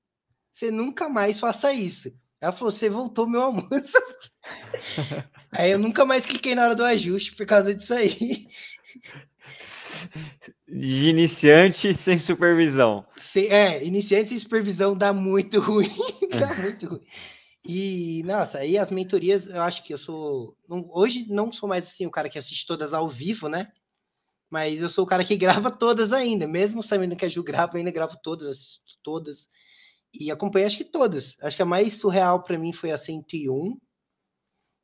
Speaker 2: você nunca mais faça isso. Ela falou: você voltou meu almoço. <laughs> aí eu nunca mais cliquei na hora do ajuste por causa disso aí.
Speaker 1: De iniciante sem supervisão.
Speaker 2: É, iniciante sem supervisão dá muito ruim. <laughs> dá muito ruim. E, nossa, aí as mentorias, eu acho que eu sou. Hoje não sou mais assim o cara que assiste todas ao vivo, né? Mas eu sou o cara que <laughs> grava todas ainda, mesmo sabendo que a Ju grava, ainda gravo todas, assisto todas. E acompanho acho que todas. Acho que a mais surreal para mim foi a 101,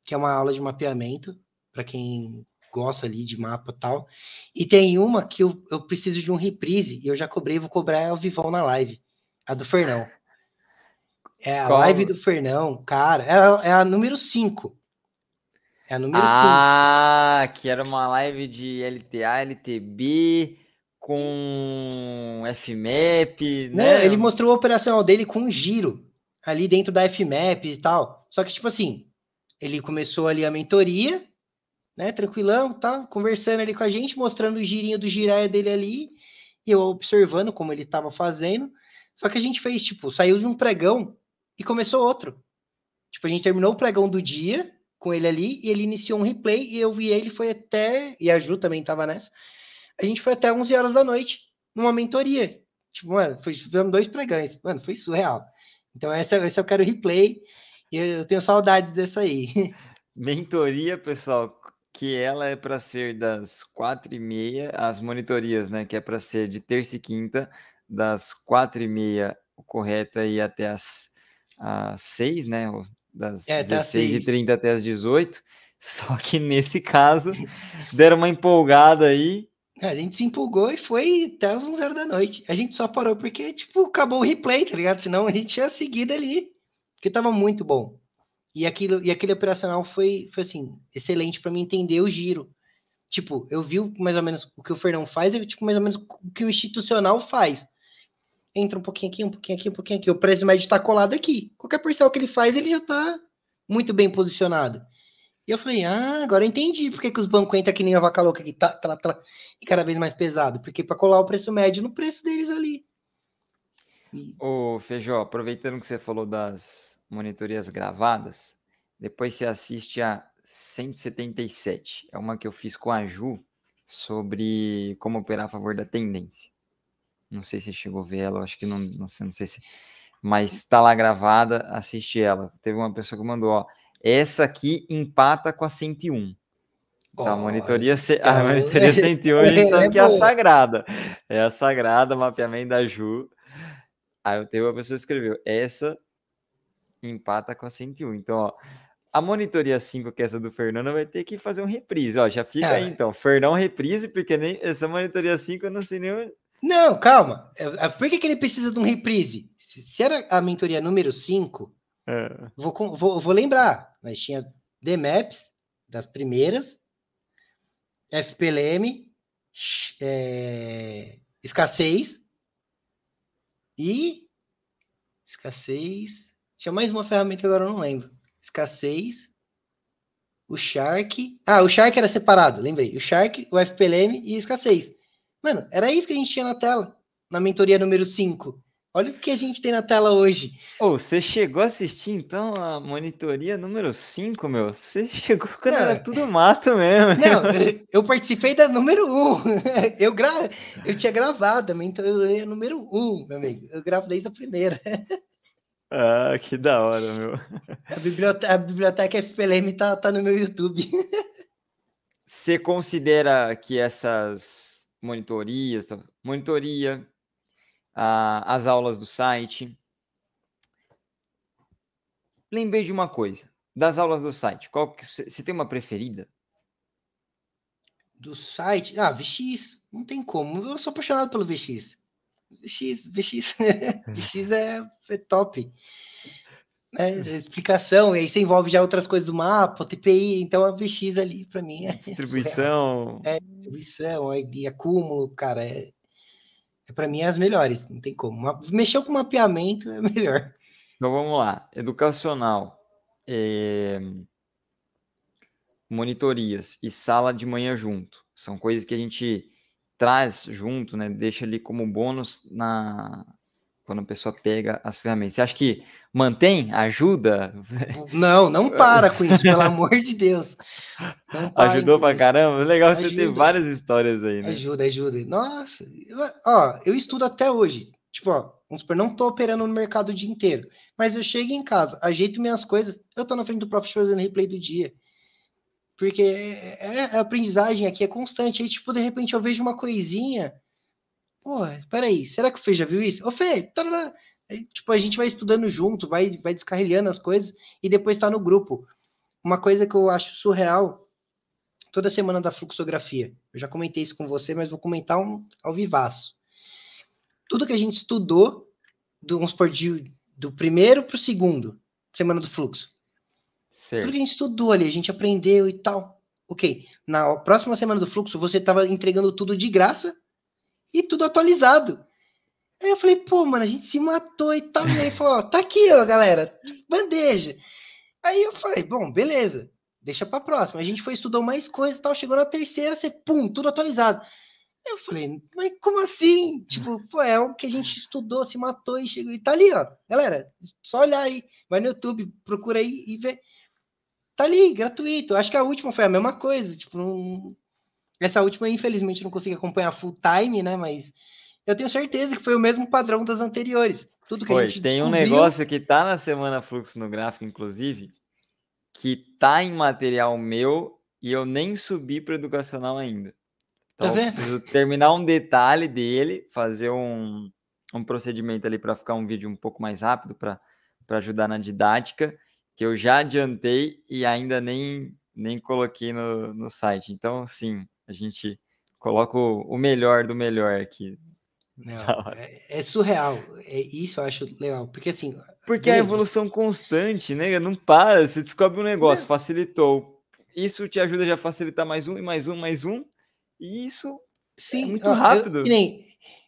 Speaker 2: que é uma aula de mapeamento, para quem gosta ali de mapa e tal. E tem uma que eu, eu preciso de um reprise, e eu já cobrei, vou cobrar ao vivão na live. A do Fernão.
Speaker 1: É a Como? live do
Speaker 2: Fernão, cara. É, é a número 5.
Speaker 1: É número 5. Ah, cinco. que era uma live de LTA, LTB com FMAP, né? Não, ele
Speaker 2: mostrou o operacional dele com um giro ali dentro da FMAP e tal. Só que, tipo assim, ele começou ali a mentoria, né? Tranquilão, tá? Conversando ali com a gente, mostrando o girinho do giraia dele ali, e eu observando como ele tava fazendo. Só que a gente fez, tipo, saiu de um pregão e começou outro. Tipo, a gente terminou o pregão do dia, com ele ali e ele iniciou um replay e eu vi ele foi até e a Ju também tava nessa. A gente foi até 11 horas da noite numa mentoria. Tipo, mano, foi, fizemos dois pregões. Mano, foi surreal. Então essa, essa eu quero replay e eu tenho saudades dessa aí. <laughs>
Speaker 1: Mentoria, pessoal, que ela é para ser das quatro e meia, as monitorias, né, que é para ser de terça e quinta, das quatro e meia, o correto aí é até as, as seis, né, das é, 16h30 até as 18 <laughs> só que nesse caso <laughs> deram uma empolgada aí.
Speaker 2: É, a gente se empolgou e foi até as 11 horas da noite. A gente só parou porque, tipo, acabou o replay, tá ligado? Senão a gente tinha seguido ali, porque tava muito bom. E, aquilo, e aquele operacional foi, foi assim, excelente para mim entender o giro. Tipo, eu vi mais ou menos o que o Fernão faz, e tipo, mais ou menos o que o institucional faz entra um pouquinho aqui, um pouquinho aqui, um pouquinho aqui. O preço médio está colado é aqui. Qualquer parcial que ele faz, ele já está muito bem posicionado. E eu falei, ah, agora eu entendi porque que os bancos entram que nem a vaca louca aqui, tá, tá, tá, e cada vez mais pesado. Porque para colar o preço médio no preço deles ali.
Speaker 1: Ô, Feijó, aproveitando que você falou das monitorias gravadas, depois você assiste a 177. É uma que eu fiz com a Ju sobre como operar a favor da tendência. Não sei se você chegou a ver ela, acho que não, não sei, não sei se. Mas está lá gravada, assiste ela. Teve uma pessoa que mandou, ó. Essa aqui empata com a 101. Então, oh, a monitoria, a então, monitoria 101 <laughs> a gente sabe que é a sagrada. É a sagrada, mapeamento da Ju. Aí teve uma pessoa que escreveu, essa empata com a 101. Então, ó, a monitoria 5, que é essa do Fernando, vai ter que fazer um reprise. Ó, já fica é. aí, então. Fernão reprise, porque nem essa monitoria 5 eu não sei nem não, calma. É,
Speaker 2: é, por que, que ele precisa de um reprise? Se era a mentoria número 5, é. vou, vou, vou, lembrar, mas tinha The Maps, das primeiras, FPLM, é, escassez e escassez. Tinha mais uma ferramenta agora eu não lembro. Escassez, o Shark. Ah, o Shark era separado, lembrei. O Shark, o FPLM e escassez. Mano, era isso que a gente tinha na tela, na mentoria número 5.
Speaker 1: Olha o que a gente tem na tela hoje. Ô, oh, você chegou a assistir, então, a monitoria número 5, meu? Você <laughs> chegou quando não, era tudo mato mesmo. <laughs> Não, eu, eu participei
Speaker 2: da número 1. Um. <laughs> Eu, gra... eu tinha gravado então a mentoria número 1, um, meu amigo. Eu gravo desde a primeira.
Speaker 1: Ah, que da hora, meu. A biblioteca,
Speaker 2: a biblioteca FPLM tá, tá no meu YouTube.
Speaker 1: Você considera que essas monitorias, monitoria, a, as aulas do site. Lembrei de uma coisa, das aulas do site, qual que você tem uma preferida? Do site? Ah, VX, não tem como. Eu sou apaixonado pelo VX. VX, VX,
Speaker 2: <laughs> VX é, é top né, explicação, e aí você envolve já outras coisas do mapa, TPI, então a VX ali para mim é, é
Speaker 1: distribuição. É,
Speaker 2: é distribuição, e acúmulo, cara, é, é para mim é as melhores, não tem como. Mexeu com mapeamento é
Speaker 1: melhor. Então vamos lá, educacional, é, monitorias e sala de manhã junto. São coisas que a gente traz junto, né? Deixa ali como bônus na quando a pessoa pega as ferramentas. Você acha que mantém, ajuda? <laughs> Não, não para
Speaker 2: com isso, pelo <laughs> amor de Deus.
Speaker 1: Ajudou pra isso. caramba? É legal ajuda. você ter várias histórias aí, né? Ajuda,
Speaker 2: ajuda. Nossa, ó, eu estudo até hoje. Tipo, ó, vamos supor, não tô operando no mercado o dia inteiro, mas eu chego em casa, ajeito minhas coisas, eu tô na frente do prof fazendo replay do dia. Porque é, é, a é aprendizagem aqui é constante. Aí, tipo, de repente eu vejo uma coisinha porra, peraí, será que o Fê já viu isso? Ô, Fê, tarará. tipo, a gente vai estudando junto, vai, vai descarrilhando as coisas e depois tá no grupo. Uma coisa que eu acho surreal, toda semana da fluxografia. Eu já comentei isso com você, mas vou comentar um, ao vivaço. Tudo que a gente estudou, do, vamos supor, de, do primeiro para o segundo, semana do fluxo. Certo. Tudo que a gente estudou ali, a gente aprendeu e tal. Ok, na próxima semana do fluxo, você estava entregando tudo de graça e tudo atualizado. Aí eu falei, pô, mano, a gente se matou e tal. E aí falou, ó, tá aqui, ó, galera, bandeja. Aí eu falei, bom, beleza, deixa pra próxima. A gente foi, estudou mais coisas e tal, chegou na terceira, você, pum, tudo atualizado. Eu falei, mas como assim? Tipo, pô, é o que a gente estudou, se matou e chegou. E tá ali, ó. Galera, só olhar aí. Vai no YouTube, procura aí e vê. Tá ali, gratuito. Acho que a última foi a mesma coisa. Tipo, não, essa última, infelizmente, não consegui acompanhar full time, né? Mas eu tenho certeza que foi o mesmo padrão das anteriores. Tudo foi. que Tem descobriu... um negócio
Speaker 1: que tá na semana fluxo no gráfico, inclusive, que tá em material meu e eu nem subi para educacional ainda. Tá então, tá vendo? preciso terminar um detalhe dele, fazer um, um procedimento ali para ficar um vídeo um pouco mais rápido para ajudar na didática, que eu já adiantei e ainda nem, nem coloquei no, no site. Então, sim, a gente coloca o melhor do melhor aqui. <laughs> Não, é,
Speaker 2: é, surreal. É isso eu acho legal. Porque assim. Porque mesmo... É a evolução
Speaker 1: constante, né? Não para, você descobre um negócio, facilitou. Isso te ajuda já a facilitar mais um e mais um, mais um. E isso é
Speaker 2: Sim, é muito ó, rápido. Eu, nem,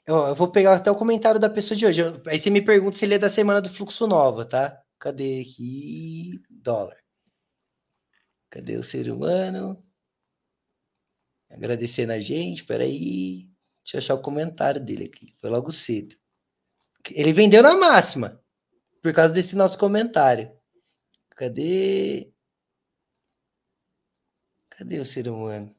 Speaker 2: ó, eu vou pegar até o comentário da pessoa de hoje. Eu, aí você me pergunta se ele é da semana do fluxo nova, tá? Cadê aqui? Dólar. Cadê o ser humano? agradecendo a gente. Peraí, deixa eu achar o comentário dele aqui. Foi logo cedo. Ele vendeu na máxima por causa desse nosso comentário. Cadê?
Speaker 1: Cadê o ser humano?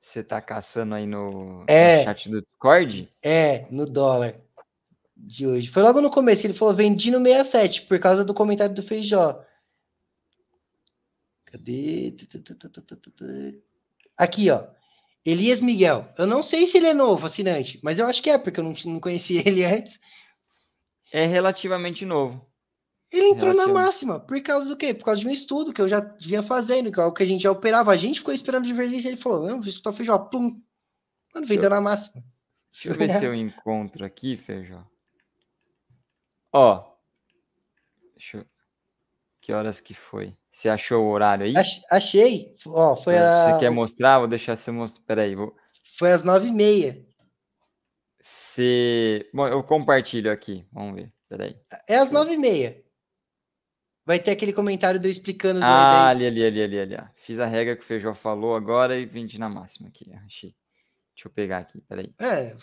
Speaker 1: Você tá caçando aí no, é, no chat do Discord?
Speaker 2: É, no dólar de hoje. Foi logo no começo que ele falou: vendi no 67 por causa do comentário do Feijó. Cadê? Aqui, ó. Elias Miguel. Eu não sei se ele é novo assinante, mas eu acho que é, porque eu não, não conhecia <laughs> ele
Speaker 1: antes. É relativamente novo.
Speaker 2: Ele entrou na máxima. Por causa do quê? Por causa de um estudo que eu já vinha fazendo, que é algo que a gente já operava. A gente ficou esperando divergência. Ele falou: não, isso tá feijão, pum. Mano, veio dando a máxima.
Speaker 1: Deixa eu ver se eu <laughs> encontro aqui, feijão. Ó. Deixa eu... Que horas que foi? Você achou o horário aí? Achei. Ó, foi é, você a... Você quer mostrar? Vou deixar você mostrar. Peraí. Vou...
Speaker 2: Foi às nove e meia.
Speaker 1: Se... Bom, eu compartilho aqui. Vamos ver. Peraí.
Speaker 2: É às nove e meia. Vai ter aquele comentário do explicando. Do ah,
Speaker 1: ali, ali, ali, ali, ali. Fiz a regra que o Feijó falou agora e vendi na máxima aqui. Achei. Deixa eu pegar aqui. Peraí.
Speaker 2: É.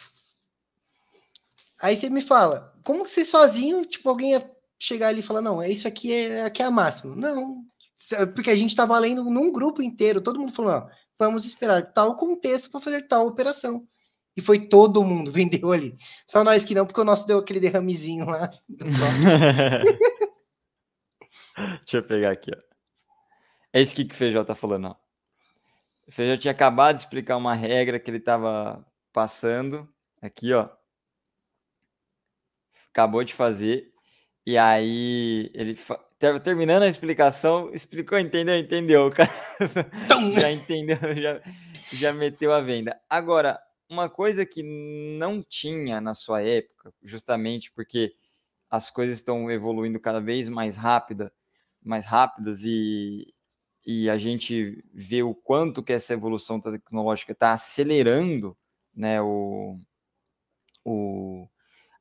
Speaker 2: Aí você me fala, como que você sozinho, tipo, alguém ia chegar ali e falar, não, é isso aqui é, aqui é a máxima. Não, porque a gente estava tá lendo num grupo inteiro, todo mundo falando, ó, vamos esperar tal contexto para fazer tal operação. E foi todo mundo, <laughs> vendeu ali. Só nós que não, porque o nosso deu aquele derramezinho lá. <laughs>
Speaker 1: Deixa eu pegar aqui, ó. É isso que o Feijó tá falando, ó. O Feijó tinha acabado de explicar uma regra que ele tava passando. Aqui, ó. Acabou de fazer. E aí ele fa terminando a explicação, explicou, entendeu? Entendeu, cara. Então... <laughs> já entendeu, já, já meteu a venda. Agora, uma coisa que não tinha na sua época, justamente porque as coisas estão evoluindo cada vez mais rápida, mais rápidas e, e a gente vê o quanto que essa evolução tecnológica está acelerando, né, o, o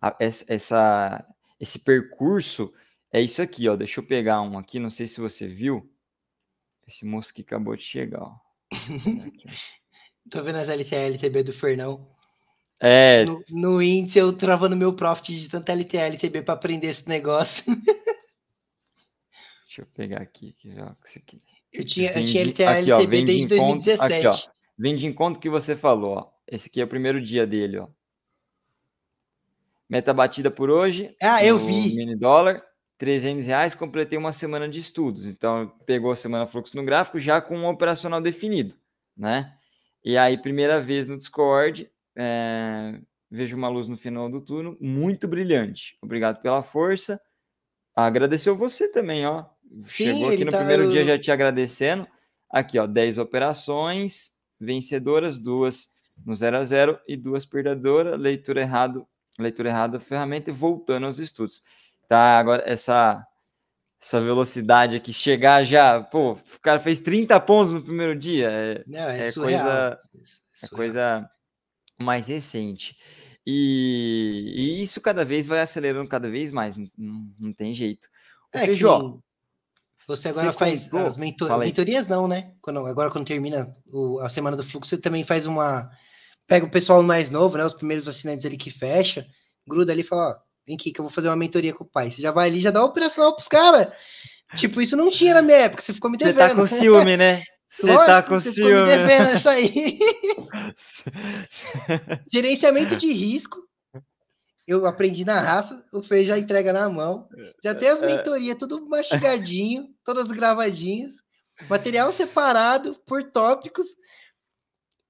Speaker 1: a, essa esse percurso é isso aqui, ó. Deixa eu pegar um aqui. Não sei se você viu. Esse moço que acabou de chegar, ó. <laughs>
Speaker 2: Tô vendo as LTA LTB do Fernão.
Speaker 1: É. No,
Speaker 2: no, índice eu travando meu profit de tanta LTA LTB para aprender esse negócio. <laughs>
Speaker 1: Deixa eu pegar aqui, que já isso aqui. Eu tinha, vende, eu tinha LTA aqui, LTB ó, desde encontro, 2017. Aqui, ó. encontro que você falou, ó. Esse aqui é o primeiro dia dele, ó. Meta batida por hoje. Ah, eu vi. Mini dólar. 300 reais, completei uma semana de estudos. Então, pegou a semana fluxo no gráfico já com um operacional definido, né? E aí, primeira vez no Discord, é... vejo uma luz no final do turno, muito brilhante. Obrigado pela força. Agradeceu você também, ó. Sim, Chegou aqui no tá... primeiro dia já te agradecendo. Aqui, ó, 10 operações vencedoras, duas no 0 a 0 e duas perdedoras. Leitura errado, leitura errada, ferramenta e voltando aos estudos tá? Agora, essa, essa velocidade aqui, chegar já, pô, o cara fez 30 pontos no primeiro dia, é, Não, é, é coisa, é, é coisa mais recente. E, e, isso cada vez vai acelerando cada vez mais, não, não tem jeito.
Speaker 2: O é Feijó,
Speaker 1: você agora você faz contou? as mentor... mentorias,
Speaker 2: não, né? Quando, agora quando termina o, a semana do fluxo, você também faz uma... Pega o pessoal mais novo, né? Os primeiros assinantes ali que fecha, gruda ali e fala, ó, Vem aqui que eu vou fazer uma mentoria com o pai. Você já vai ali, já dá operacional pros caras. Tipo, isso não tinha na minha época, você ficou me devendo. Você tá com ciúme, né? Você tá com você ciúme. Ficou me devendo isso aí.
Speaker 1: <laughs> Gerenciamento de risco.
Speaker 2: Eu aprendi na raça, o Fê já entrega na mão. Já tem as é, é. mentorias, tudo mastigadinho, <laughs> todas gravadinhas. Material separado por tópicos.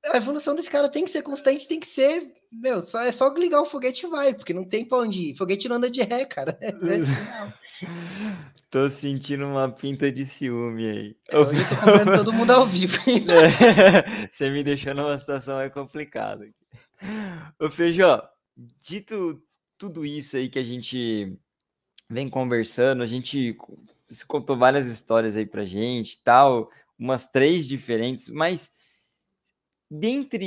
Speaker 2: A evolução desse cara tem que ser constante, tem que ser meu, só, é só ligar o foguete e vai, porque não tem pra onde ir. Foguete não anda de ré, cara. <laughs> É <laughs>
Speaker 1: assim, tô sentindo uma pinta de ciúme aí. É, eu tô comprando todo mundo ao vivo. <laughs> é, você me deixou numa situação é complicada. Ô Feijó, dito tudo isso aí que a gente vem conversando, a gente você contou várias histórias aí pra gente tal, umas três diferentes, mas dentre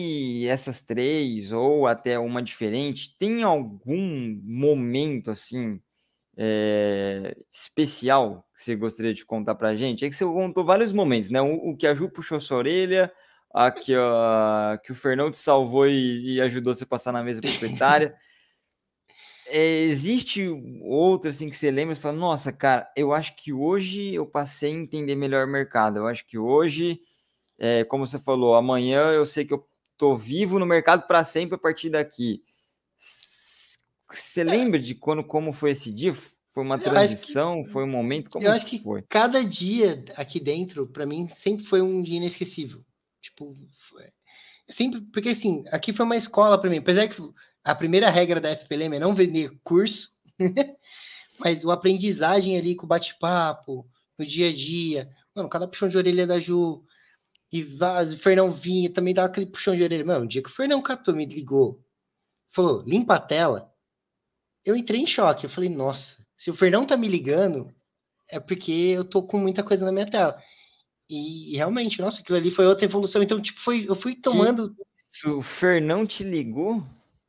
Speaker 1: essas três, ou até uma diferente, tem algum momento assim é, especial que você gostaria de contar para gente? É que você contou vários momentos, né? O, o que a Ju puxou sua orelha, a que, a, que o Fernando te salvou e, e ajudou você a passar na mesa proprietária. <laughs> É, existe outro assim que você lembra e fala, nossa, cara, eu acho que hoje eu passei a entender melhor o mercado. Eu acho que hoje é, como você falou, amanhã eu sei que eu tô vivo no mercado para sempre a partir daqui. Você é. lembra de quando, como foi esse dia? Foi uma transição? Que, foi um momento? Como eu acho que foi?
Speaker 2: cada dia aqui dentro, para mim, sempre foi um dia inesquecível. Tipo, é, sempre, porque assim, aqui foi uma escola para mim. Apesar que a primeira regra da FPLM é não vender curso, <laughs> mas o aprendizagem ali com o bate-papo, no dia a dia, mano, cada puxão de orelha da Ju, e o Fernão vinha, também dava aquele puxão de orelha. Mano, um dia que o Fernão Catu me ligou, falou, limpa a tela, eu entrei em choque. Eu falei, nossa, se o Fernão tá me ligando, é porque eu tô com muita coisa na minha tela. E, realmente, nossa, aquilo ali foi outra evolução. Então, tipo, foi, eu fui tomando.
Speaker 1: Se o Fernão te ligou?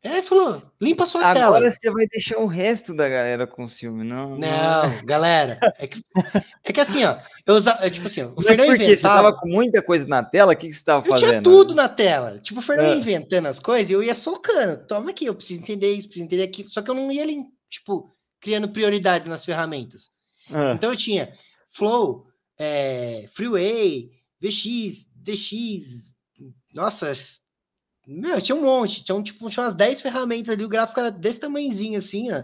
Speaker 1: É, falou, limpa sua Agora tela. Agora você vai deixar o resto da galera com ciúme, não? Não, não. galera. É que, é que assim, ó. Eu usava, é tipo assim, o Mas Fernando por inventava... Você tava com muita coisa na tela? O que, que você tava eu fazendo? Tinha tudo
Speaker 2: na tela. Tipo, o Fernando é. Ah. inventando as coisas e eu ia socando. Toma aqui, eu preciso entender isso, preciso entender aquilo. Só que eu não ia, tipo, criando prioridades nas ferramentas. É. Então eu tinha Flow, eh, Freeway, VX, DX, nossa, meu, tinha um monte, tinha, um, tipo, tinha umas 10 ferramentas ali, o gráfico era desse tamanhozinho assim, ó.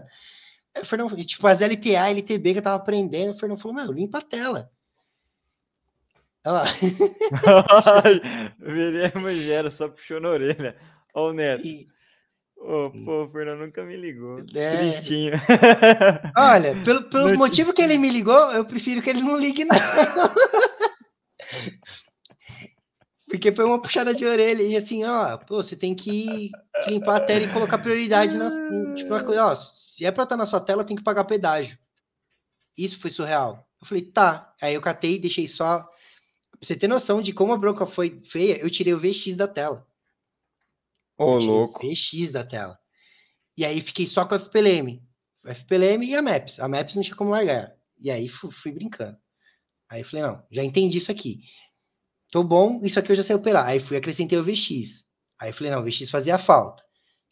Speaker 2: Aí, Fernando, tipo, as LTA, LTB que eu tava aprendendo, o Fernando falou, meu, limpa a tela.
Speaker 1: Olha lá. <laughs> Viremos gera, só puxou na orelha. Olha o Neto. E... Oh, pô, o Fernando nunca me ligou. É... Tristinho. Olha, pelo, pelo
Speaker 2: motivo que ele me ligou, eu prefiro que ele não ligue, não. <laughs> Porque foi uma puxada de orelha e assim, ó, pô, você tem que, limpar a tela e colocar prioridade nas. Tipo, ó, se é pra estar tá na sua tela, tem que pagar pedágio. Isso foi surreal. Eu falei, tá. Aí eu catei e deixei só. Pra você ter noção de como a bronca foi feia, eu tirei o VX da tela. Ô, oh, louco. O VX da tela. E aí fiquei só com o FPLM. O FPLM e a MAPS. A MAPS não tinha como largar. E aí fui, fui brincando. Aí falei, não, já entendi isso aqui tô bom, isso aqui eu já sei operar. Aí fui acrescentei o VX. Aí falei, não, o VX fazia falta.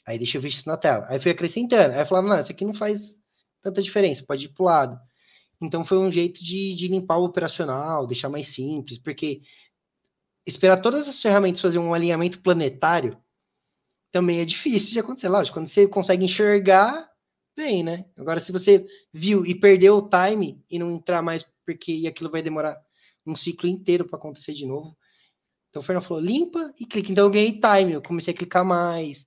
Speaker 2: Aí deixei o VX na tela. Aí fui acrescentando. Aí eu falava, não, isso aqui não faz tanta diferença, pode ir pro lado. Então foi um jeito de, de limpar o operacional, deixar mais simples, porque esperar todas as ferramentas fazer um alinhamento planetário também é difícil de acontecer. Lógico, quando você consegue enxergar, bem, né? Agora, se você viu e perdeu o time e não entrar mais porque aquilo vai demorar um ciclo inteiro para acontecer de novo. Então o Fernando falou, limpa e clica. Então eu ganhei time, eu comecei a clicar mais.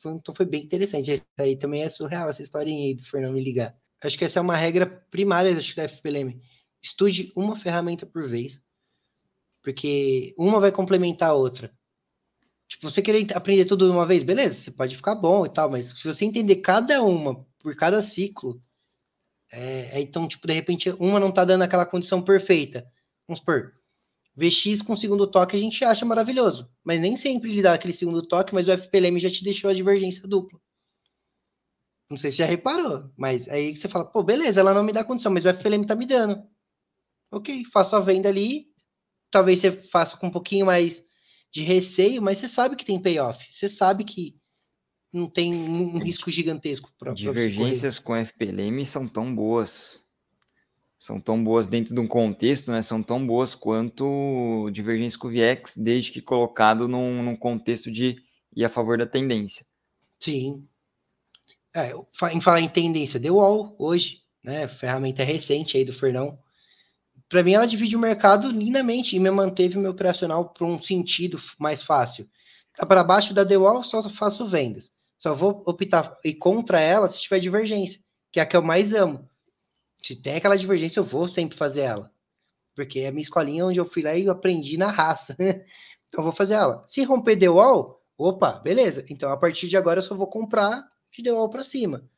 Speaker 2: Foi, então foi bem interessante. Isso aí também é surreal, essa historinha aí do Fernando me ligar. Acho que essa é uma regra primária acho, da FPLM. Estude uma ferramenta por vez, porque uma vai complementar a outra. Tipo, você querer aprender tudo de uma vez, beleza, você pode ficar bom e tal, mas se você entender cada uma por cada ciclo, é, é então, tipo, de repente, uma não tá dando aquela condição perfeita. Vamos supor, VX com segundo toque a gente acha maravilhoso, mas nem sempre ele dá aquele segundo toque, mas o FPLM já te deixou a divergência dupla. Não sei se já reparou, mas aí você fala, pô, beleza, ela não me dá condição, mas o FPLM tá me dando. Ok, faço a venda ali, talvez você faça com um pouquinho mais de receio, mas você sabe que tem payoff, você sabe que não tem um é, risco gigantesco. para Divergências
Speaker 1: com FPLM são tão boas são tão boas dentro de um contexto, né? São tão boas quanto Divergência com o Viex, desde que colocado num, num contexto de ir a favor da tendência.
Speaker 2: Sim. É, em falar em tendência, deu all hoje, né? Ferramenta recente aí do Fernão. Para mim, ela divide o mercado lindamente e me manteve meu operacional para um sentido mais fácil. Tá para baixo da DeWall, só faço vendas. Só vou optar e contra ela se tiver divergência, que é a que eu mais amo se tem aquela divergência, eu vou sempre fazer ela. Porque é a minha escolinha onde eu fui lá e aprendi na raça. <laughs> então eu vou fazer ela. Se romper The Wall, opa, beleza. Então a partir de agora eu só vou comprar de The Wall para cima.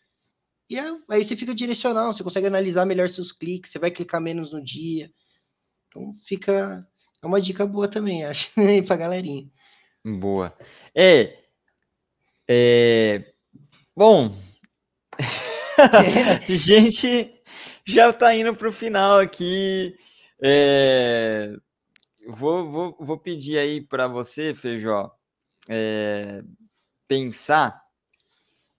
Speaker 2: E é, aí você fica direcional, você consegue analisar melhor seus cliques, você vai clicar menos no dia. Então fica. É uma dica boa também, <laughs> acho, pra galerinha.
Speaker 1: Boa. É. é... Bom. É. <laughs> gente, já está indo para o final aqui. É, vou, vou, vou pedir aí para você, Feijó, é, pensar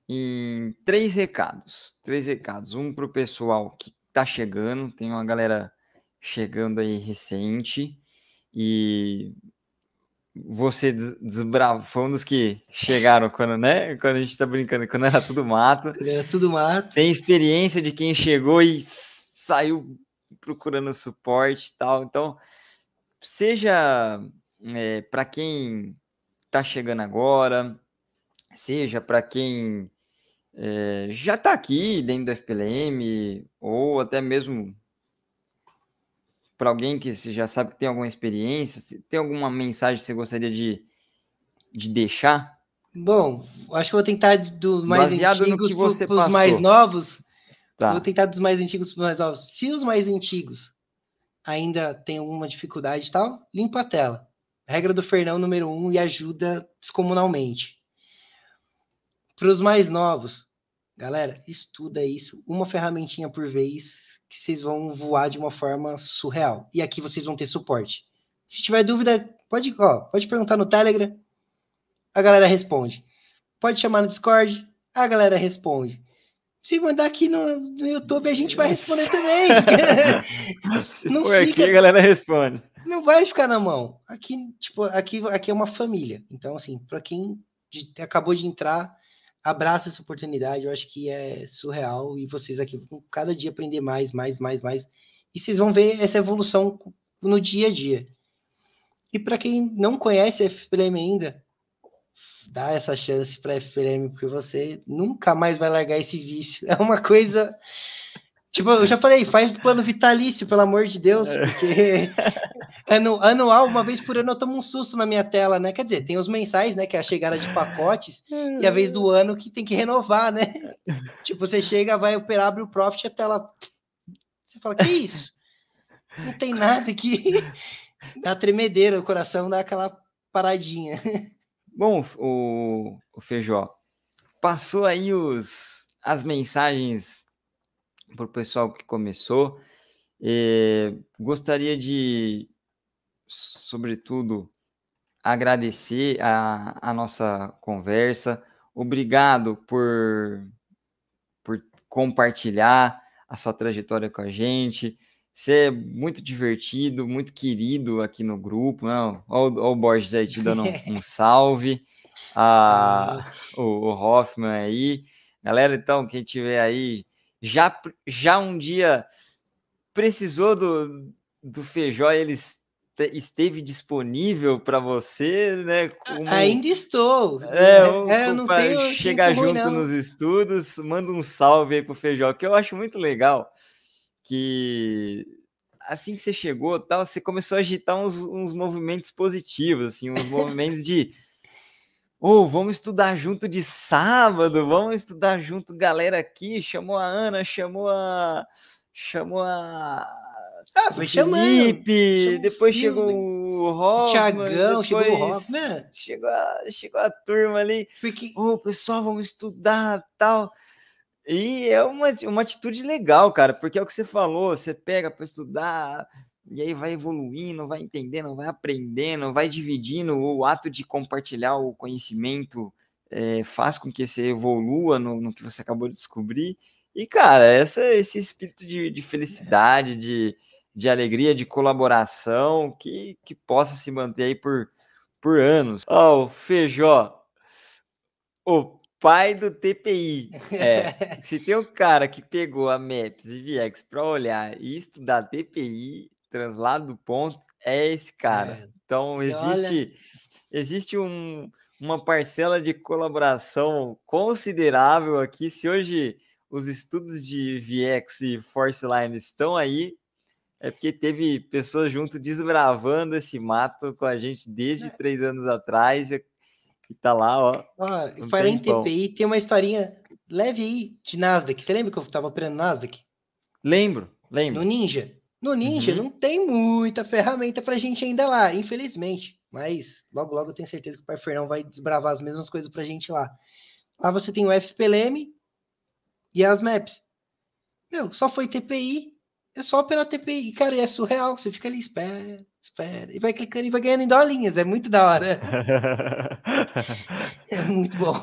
Speaker 1: em três recados. Três recados. Um para o pessoal que está chegando, tem uma galera chegando aí recente e você desbravou, foi um dos que chegaram quando, né? Quando a gente tá brincando, quando era tudo mato. Era tudo mato. Tem experiência de quem chegou e saiu procurando suporte e tal. Então, seja é, para quem tá chegando agora, seja para quem é, já tá aqui dentro do FPLM, ou até mesmo para alguém que já sabe que tem alguma experiência? Tem alguma mensagem que você gostaria de, de deixar?
Speaker 2: Bom, acho que vou tentar do mais Baseado antigos para os mais novos. Tá. Vou tentar dos mais antigos para os mais novos. Se os mais antigos ainda tem alguma dificuldade e tal, limpa a tela. Regra do Fernão número um e ajuda descomunalmente. Para os mais novos, galera, estuda isso. Uma ferramentinha por vez que vocês vão voar de uma forma surreal. E aqui vocês vão ter suporte. Se tiver dúvida, pode, ó, pode perguntar no Telegram, a galera responde. Pode chamar no Discord, a galera responde. Se mandar aqui no, no YouTube, a gente vai responder também. <laughs>
Speaker 1: Se não for fica, aqui, a galera responde.
Speaker 2: Não vai ficar na mão. Aqui, tipo, aqui, aqui é uma família. Então, assim, para quem acabou de entrar, abraça essa oportunidade, eu acho que é surreal e vocês aqui vão cada dia aprender mais, mais, mais, mais. E vocês vão ver essa evolução no dia a dia. E para quem não conhece a FPM ainda, dá essa chance para a FPM, porque você nunca mais vai largar esse vício. <laughs> É uma coisa Tipo, eu já falei, faz plano vitalício, pelo amor de Deus, é. porque <laughs> ano, anual, uma vez por ano, eu tomo um susto na minha tela, né? Quer dizer, tem os mensais, né? Que é a chegada de pacotes, e a vez do ano que tem que renovar, né? <laughs> Tipo, você chega, vai operar, abre o profit, a tela. Você fala, que isso? Não tem nada aqui. <laughs> Dá tremedeira, o coração dá aquela paradinha.
Speaker 1: Bom, o, o Feijó, passou aí os, as mensagens para o pessoal que começou. Eh, gostaria de, sobretudo, agradecer a, a nossa conversa. Obrigado por, por compartilhar a sua trajetória com a gente. Você é muito divertido, muito querido aqui no grupo. Né? olha o Borges aí te dando um, <laughs> um salve. a ah, o, o Hoffman aí. Galera, então, quem tiver aí já, já um dia precisou do, do Feijó, ele esteve disponível para você, né? Como... Ainda estou. É, um, é, é não tenho, chegar junto não. nos estudos, manda um salve aí pro Feijó, que eu acho muito legal que assim que você chegou, tal, você começou a agitar uns, uns movimentos positivos, assim, uns <laughs> movimentos de ou oh, vamos estudar junto de sábado, vamos estudar junto, galera aqui. Chamou a Ana, chamou a. Chamou a. Ah, foi Felipe, depois chegou o Rob. Tiagão, chegou o Rob. Né? Chegou a, chegou a turma ali. Porque... Oh, pessoal, vamos estudar tal. E é uma, uma atitude legal, cara, porque é o que você falou, você pega para estudar, e aí vai evoluindo, vai entendendo, vai aprendendo, vai dividindo. O ato de compartilhar o conhecimento é, faz com que você evolua no, no, que você acabou de descobrir. E, cara, essa, esse espírito de, de felicidade, de, de alegria, de colaboração, que, que possa se manter aí por, por anos. Ó, oh, Feijó, o pai do TPI. É, se tem um cara que pegou a MEPS e VX para olhar e estudar TPI, translado do ponto é esse cara. É. Então e existe olha... existe um, uma parcela de colaboração considerável aqui. Se hoje os estudos de VX e Force Line estão aí, é porque teve pessoas junto desbravando esse mato com a gente desde é. três anos atrás. E tá lá, ó.
Speaker 2: Ah, um TPI tem uma historinha leve aí de Nasdaq. Você lembra que eu estava aprendendo Nasdaq? Lembro, lembro. No Ninja. No Ninja uhum. não tem muita ferramenta pra gente ainda lá, infelizmente. Mas logo, logo eu tenho certeza que o Pai Fernão vai desbravar as mesmas coisas pra gente lá. Lá você tem o FPLM e as maps. Meu, só foi TPI é só pela TPI. Cara, e é surreal. Você fica ali, espera, espera. E vai clicando e vai ganhando em dolinhas. É muito da hora. <laughs> é muito bom.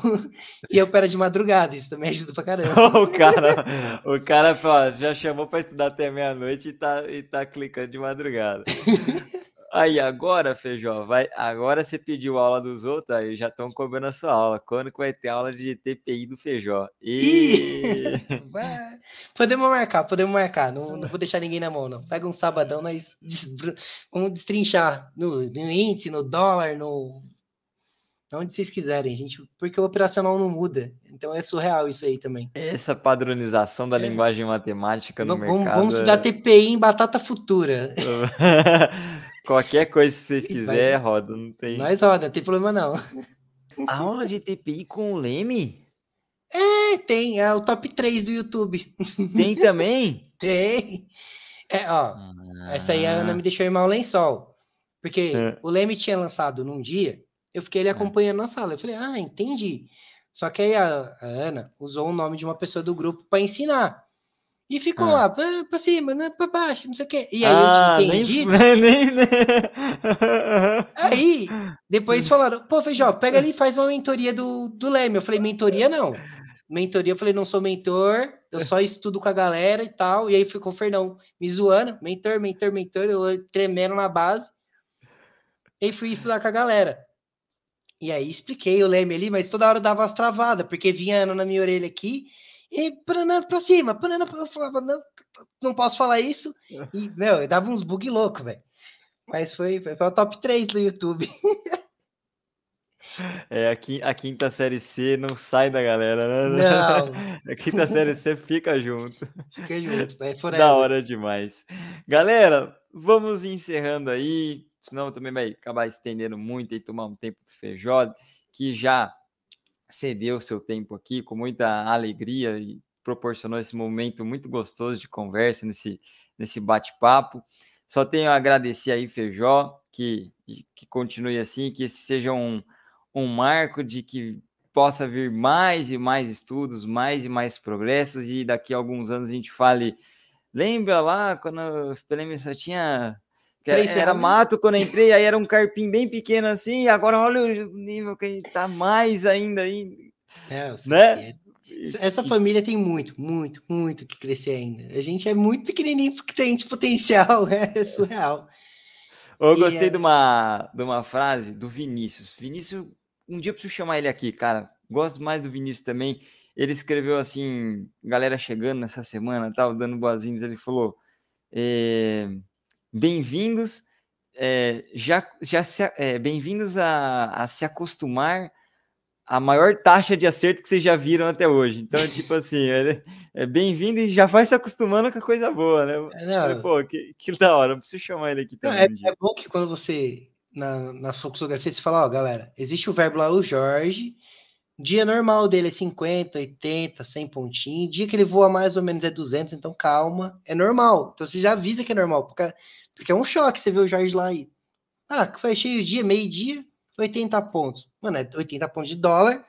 Speaker 2: E opera de madrugada. Isso também ajuda pra caramba. <laughs> o cara,
Speaker 1: o cara fala, já chamou pra estudar até meia-noite e tá, e tá clicando de madrugada. <laughs> Aí agora, Feijó, vai, agora você pediu aula dos outros, aí já estão cobrando a sua aula. Quando que vai ter aula de TPI do Feijó? E... <laughs>
Speaker 2: podemos marcar, podemos marcar. Não, não, vou deixar ninguém na mão, não. Pega um sabadão, nós vamos destrinchar no, no índice, no dólar, no onde vocês quiserem, gente, porque o operacional não muda. Então é surreal isso aí também. Essa
Speaker 1: padronização da é. linguagem matemática no vamos, mercado. Vamos é estudar
Speaker 2: TPI em batata futura.
Speaker 1: <laughs> <laughs> Qualquer coisa que vocês quiserem, roda, não tem. Nós
Speaker 2: roda, não tem problema
Speaker 1: não. aula de TPI com o Leme?
Speaker 2: É, tem, é o top 3 do YouTube. Tem também? <laughs> tem. É, ó, ah. essa aí a Ana ah. me deixou mal lençol. Porque ah. o Leme tinha lançado num dia, eu fiquei ele é. acompanhando ah. na sala. Eu falei, ah, entendi. Só que aí a, a Ana usou o nome de uma pessoa do grupo para ensinar. E ficou ah. lá, para cima, né, para baixo, não sei o quê. E aí ah, eu entendi. Nem, <laughs> nem, nem... Né? aí, depois <laughs> falaram, pô, Feijó, pega ali e faz uma mentoria do, do Leme. Eu falei, mentoria não. Mentoria, eu falei, não sou mentor, eu só estudo com a galera e tal. E aí ficou o Fernão me zoando, mentor, mentor, mentor, eu tremendo na base. E fui estudar com a galera. E aí expliquei o Leme ali, mas toda hora dava as travadas, porque vinha na minha orelha aqui e para pra cima, para pra... Eu falava, não, não posso falar isso. E, <laughs> meu, eu dava uns bug louco, velho. Mas foi, foi, foi o top 3 do YouTube. <laughs>
Speaker 1: É, a, quinta, a quinta série C não sai da galera, né? Não. <laughs> A quinta série C fica junto. Fica junto, vai Da hora demais. Galera, vamos encerrando aí, senão também vai acabar estendendo muito e tomar um tempo do feijó, que já cedeu seu tempo aqui com muita alegria e proporcionou esse momento muito gostoso de conversa nesse, nesse bate-papo. Só tenho a agradecer aí, Feijó, que, que continue assim, que esse seja um, um marco de que possa vir mais e mais estudos, mais e mais progressos, e daqui a alguns anos a gente fale. Lembra lá quando o PLM só tinha era, é era mato quando entrei, aí era um carpim bem pequeno assim, agora olha o nível que a gente tá mais ainda aí. É, né? É. Essa família tem muito,
Speaker 2: muito, muito que crescer ainda. A gente é muito pequenininho porque tem de potencial, <laughs> né? é surreal.
Speaker 1: Eu e gostei é... de, uma, de uma frase do Vinícius. Vinícius, um dia eu preciso chamar ele aqui, cara. Gosto mais do Vinícius também. Ele escreveu assim, galera chegando nessa semana, tal, dando boazinhas. Ele falou: eh, bem-vindos, é, já, já é, bem-vindos a, a se acostumar a maior taxa de acerto que vocês já viram até hoje. Então, tipo <laughs> assim, é, é bem-vindo e já vai se acostumando com a coisa boa, né? É, não, Pô, que, que da hora, preciso chamar
Speaker 2: ele aqui também. Não, é, é, bom que quando você, na, na sua cursografia, você fala, ó, galera, existe o verbo lá, o Jorge, dia normal dele é 50, 80, 100 pontinhos, dia que ele voa mais ou menos é 200, então calma, é normal. Então, você já avisa que é normal, porque porque é um choque você ver o Jorge lá aí. Ah, fechei o dia, meio-dia, 80 pontos. Mano, é 80 pontos de dólar,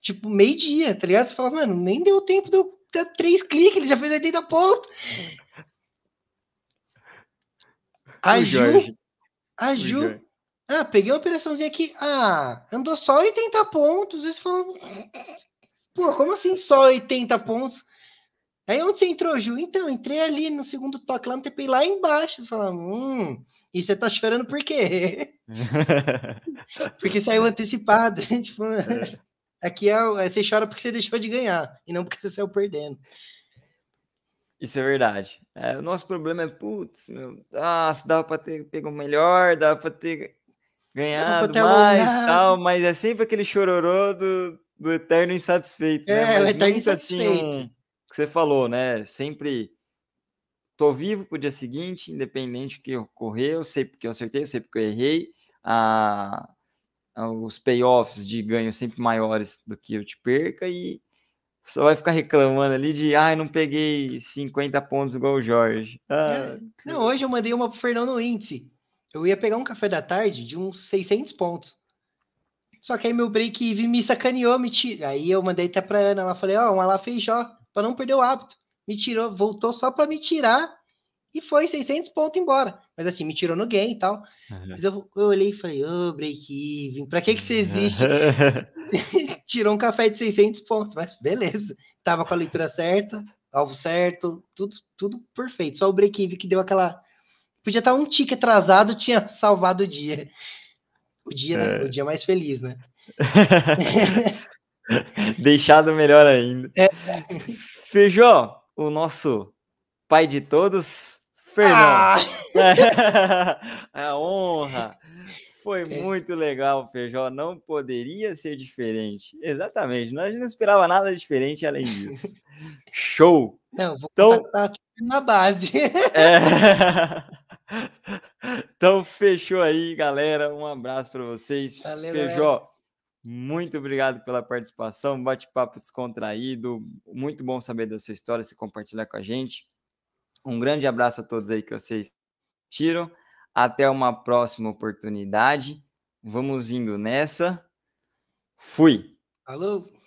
Speaker 2: tipo, meio-dia, tá ligado? Você fala, mano, nem deu tempo deu, eu três cliques, ele já fez 80 pontos. A o Ju, Jorge. a Ju, Jorge. ah, peguei uma operaçãozinha aqui, ah, andou só 80 pontos. Aí você fala, pô, como assim só 80 pontos? Aí onde você entrou, Ju? Então, entrei ali no segundo toque, lá no TP, lá embaixo. Você fala, hum, e você tá chorando por quê?
Speaker 1: <laughs>
Speaker 2: porque saiu antecipado. <laughs> tipo, é. aqui é, é, você chora porque você deixou de ganhar, e não porque você saiu perdendo.
Speaker 1: Isso é verdade. É, o nosso problema é, putz, meu, ah, se dava para ter pego melhor, dava para ter ganhado ter mais, tal, mas é sempre aquele chororô do, do eterno insatisfeito, né? é, né? Mas o eterno insatisfeito. Assim, um que você falou, né? Sempre tô vivo pro dia seguinte, independente do que ocorrer, eu sei porque eu acertei, eu sei porque eu errei. A, ah, a, ah, os payoffs de ganho sempre maiores do que eu te perca e só vai ficar reclamando ali de, ai, ah, não peguei 50 pontos igual o Jorge.
Speaker 2: Ah, é, não, é. hoje eu mandei uma pro Fernando Índice. Eu ia pegar um café da tarde de uns 600 pontos. Só que aí meu break me sacaneou, me tira. Aí eu mandei até pra Ana, ela falei, ó, oh, uma lá feijó para não perder o hábito. Me tirou, voltou só para me tirar e foi 600 pontos embora. Mas assim, me tirou no game e tal. Uhum. Mas eu, eu, olhei e falei, ô, oh, break-even, para que que você existe? <laughs>
Speaker 1: <laughs>
Speaker 2: tirou um café de 600 pontos, mas beleza. Tava com a leitura certa, alvo certo, tudo, tudo perfeito. Só o break-even que deu aquela... Podia estar tá um tique atrasado, tinha salvado o dia. O dia, né? É. O dia mais feliz, né? <laughs>
Speaker 1: <laughs> Deixado melhor ainda. É. Feijó, o nosso pai de todos, Fernando. Ah! <laughs> É a honra. Foi é. muito legal, Feijó. Não poderia ser diferente. Exatamente. Nós não esperava nada diferente além disso. Show! Não, vou então, tá na base. <laughs> é... Então, fechou aí, galera. Um abraço para vocês. Valeu, Feijó. Galera. Muito obrigado pela participação, bate-papo descontraído. Muito bom saber da sua história, se compartilhar com a gente. Um grande abraço a todos aí que vocês tiram. Até uma próxima oportunidade. Vamos indo nessa. Fui.
Speaker 2: Alô.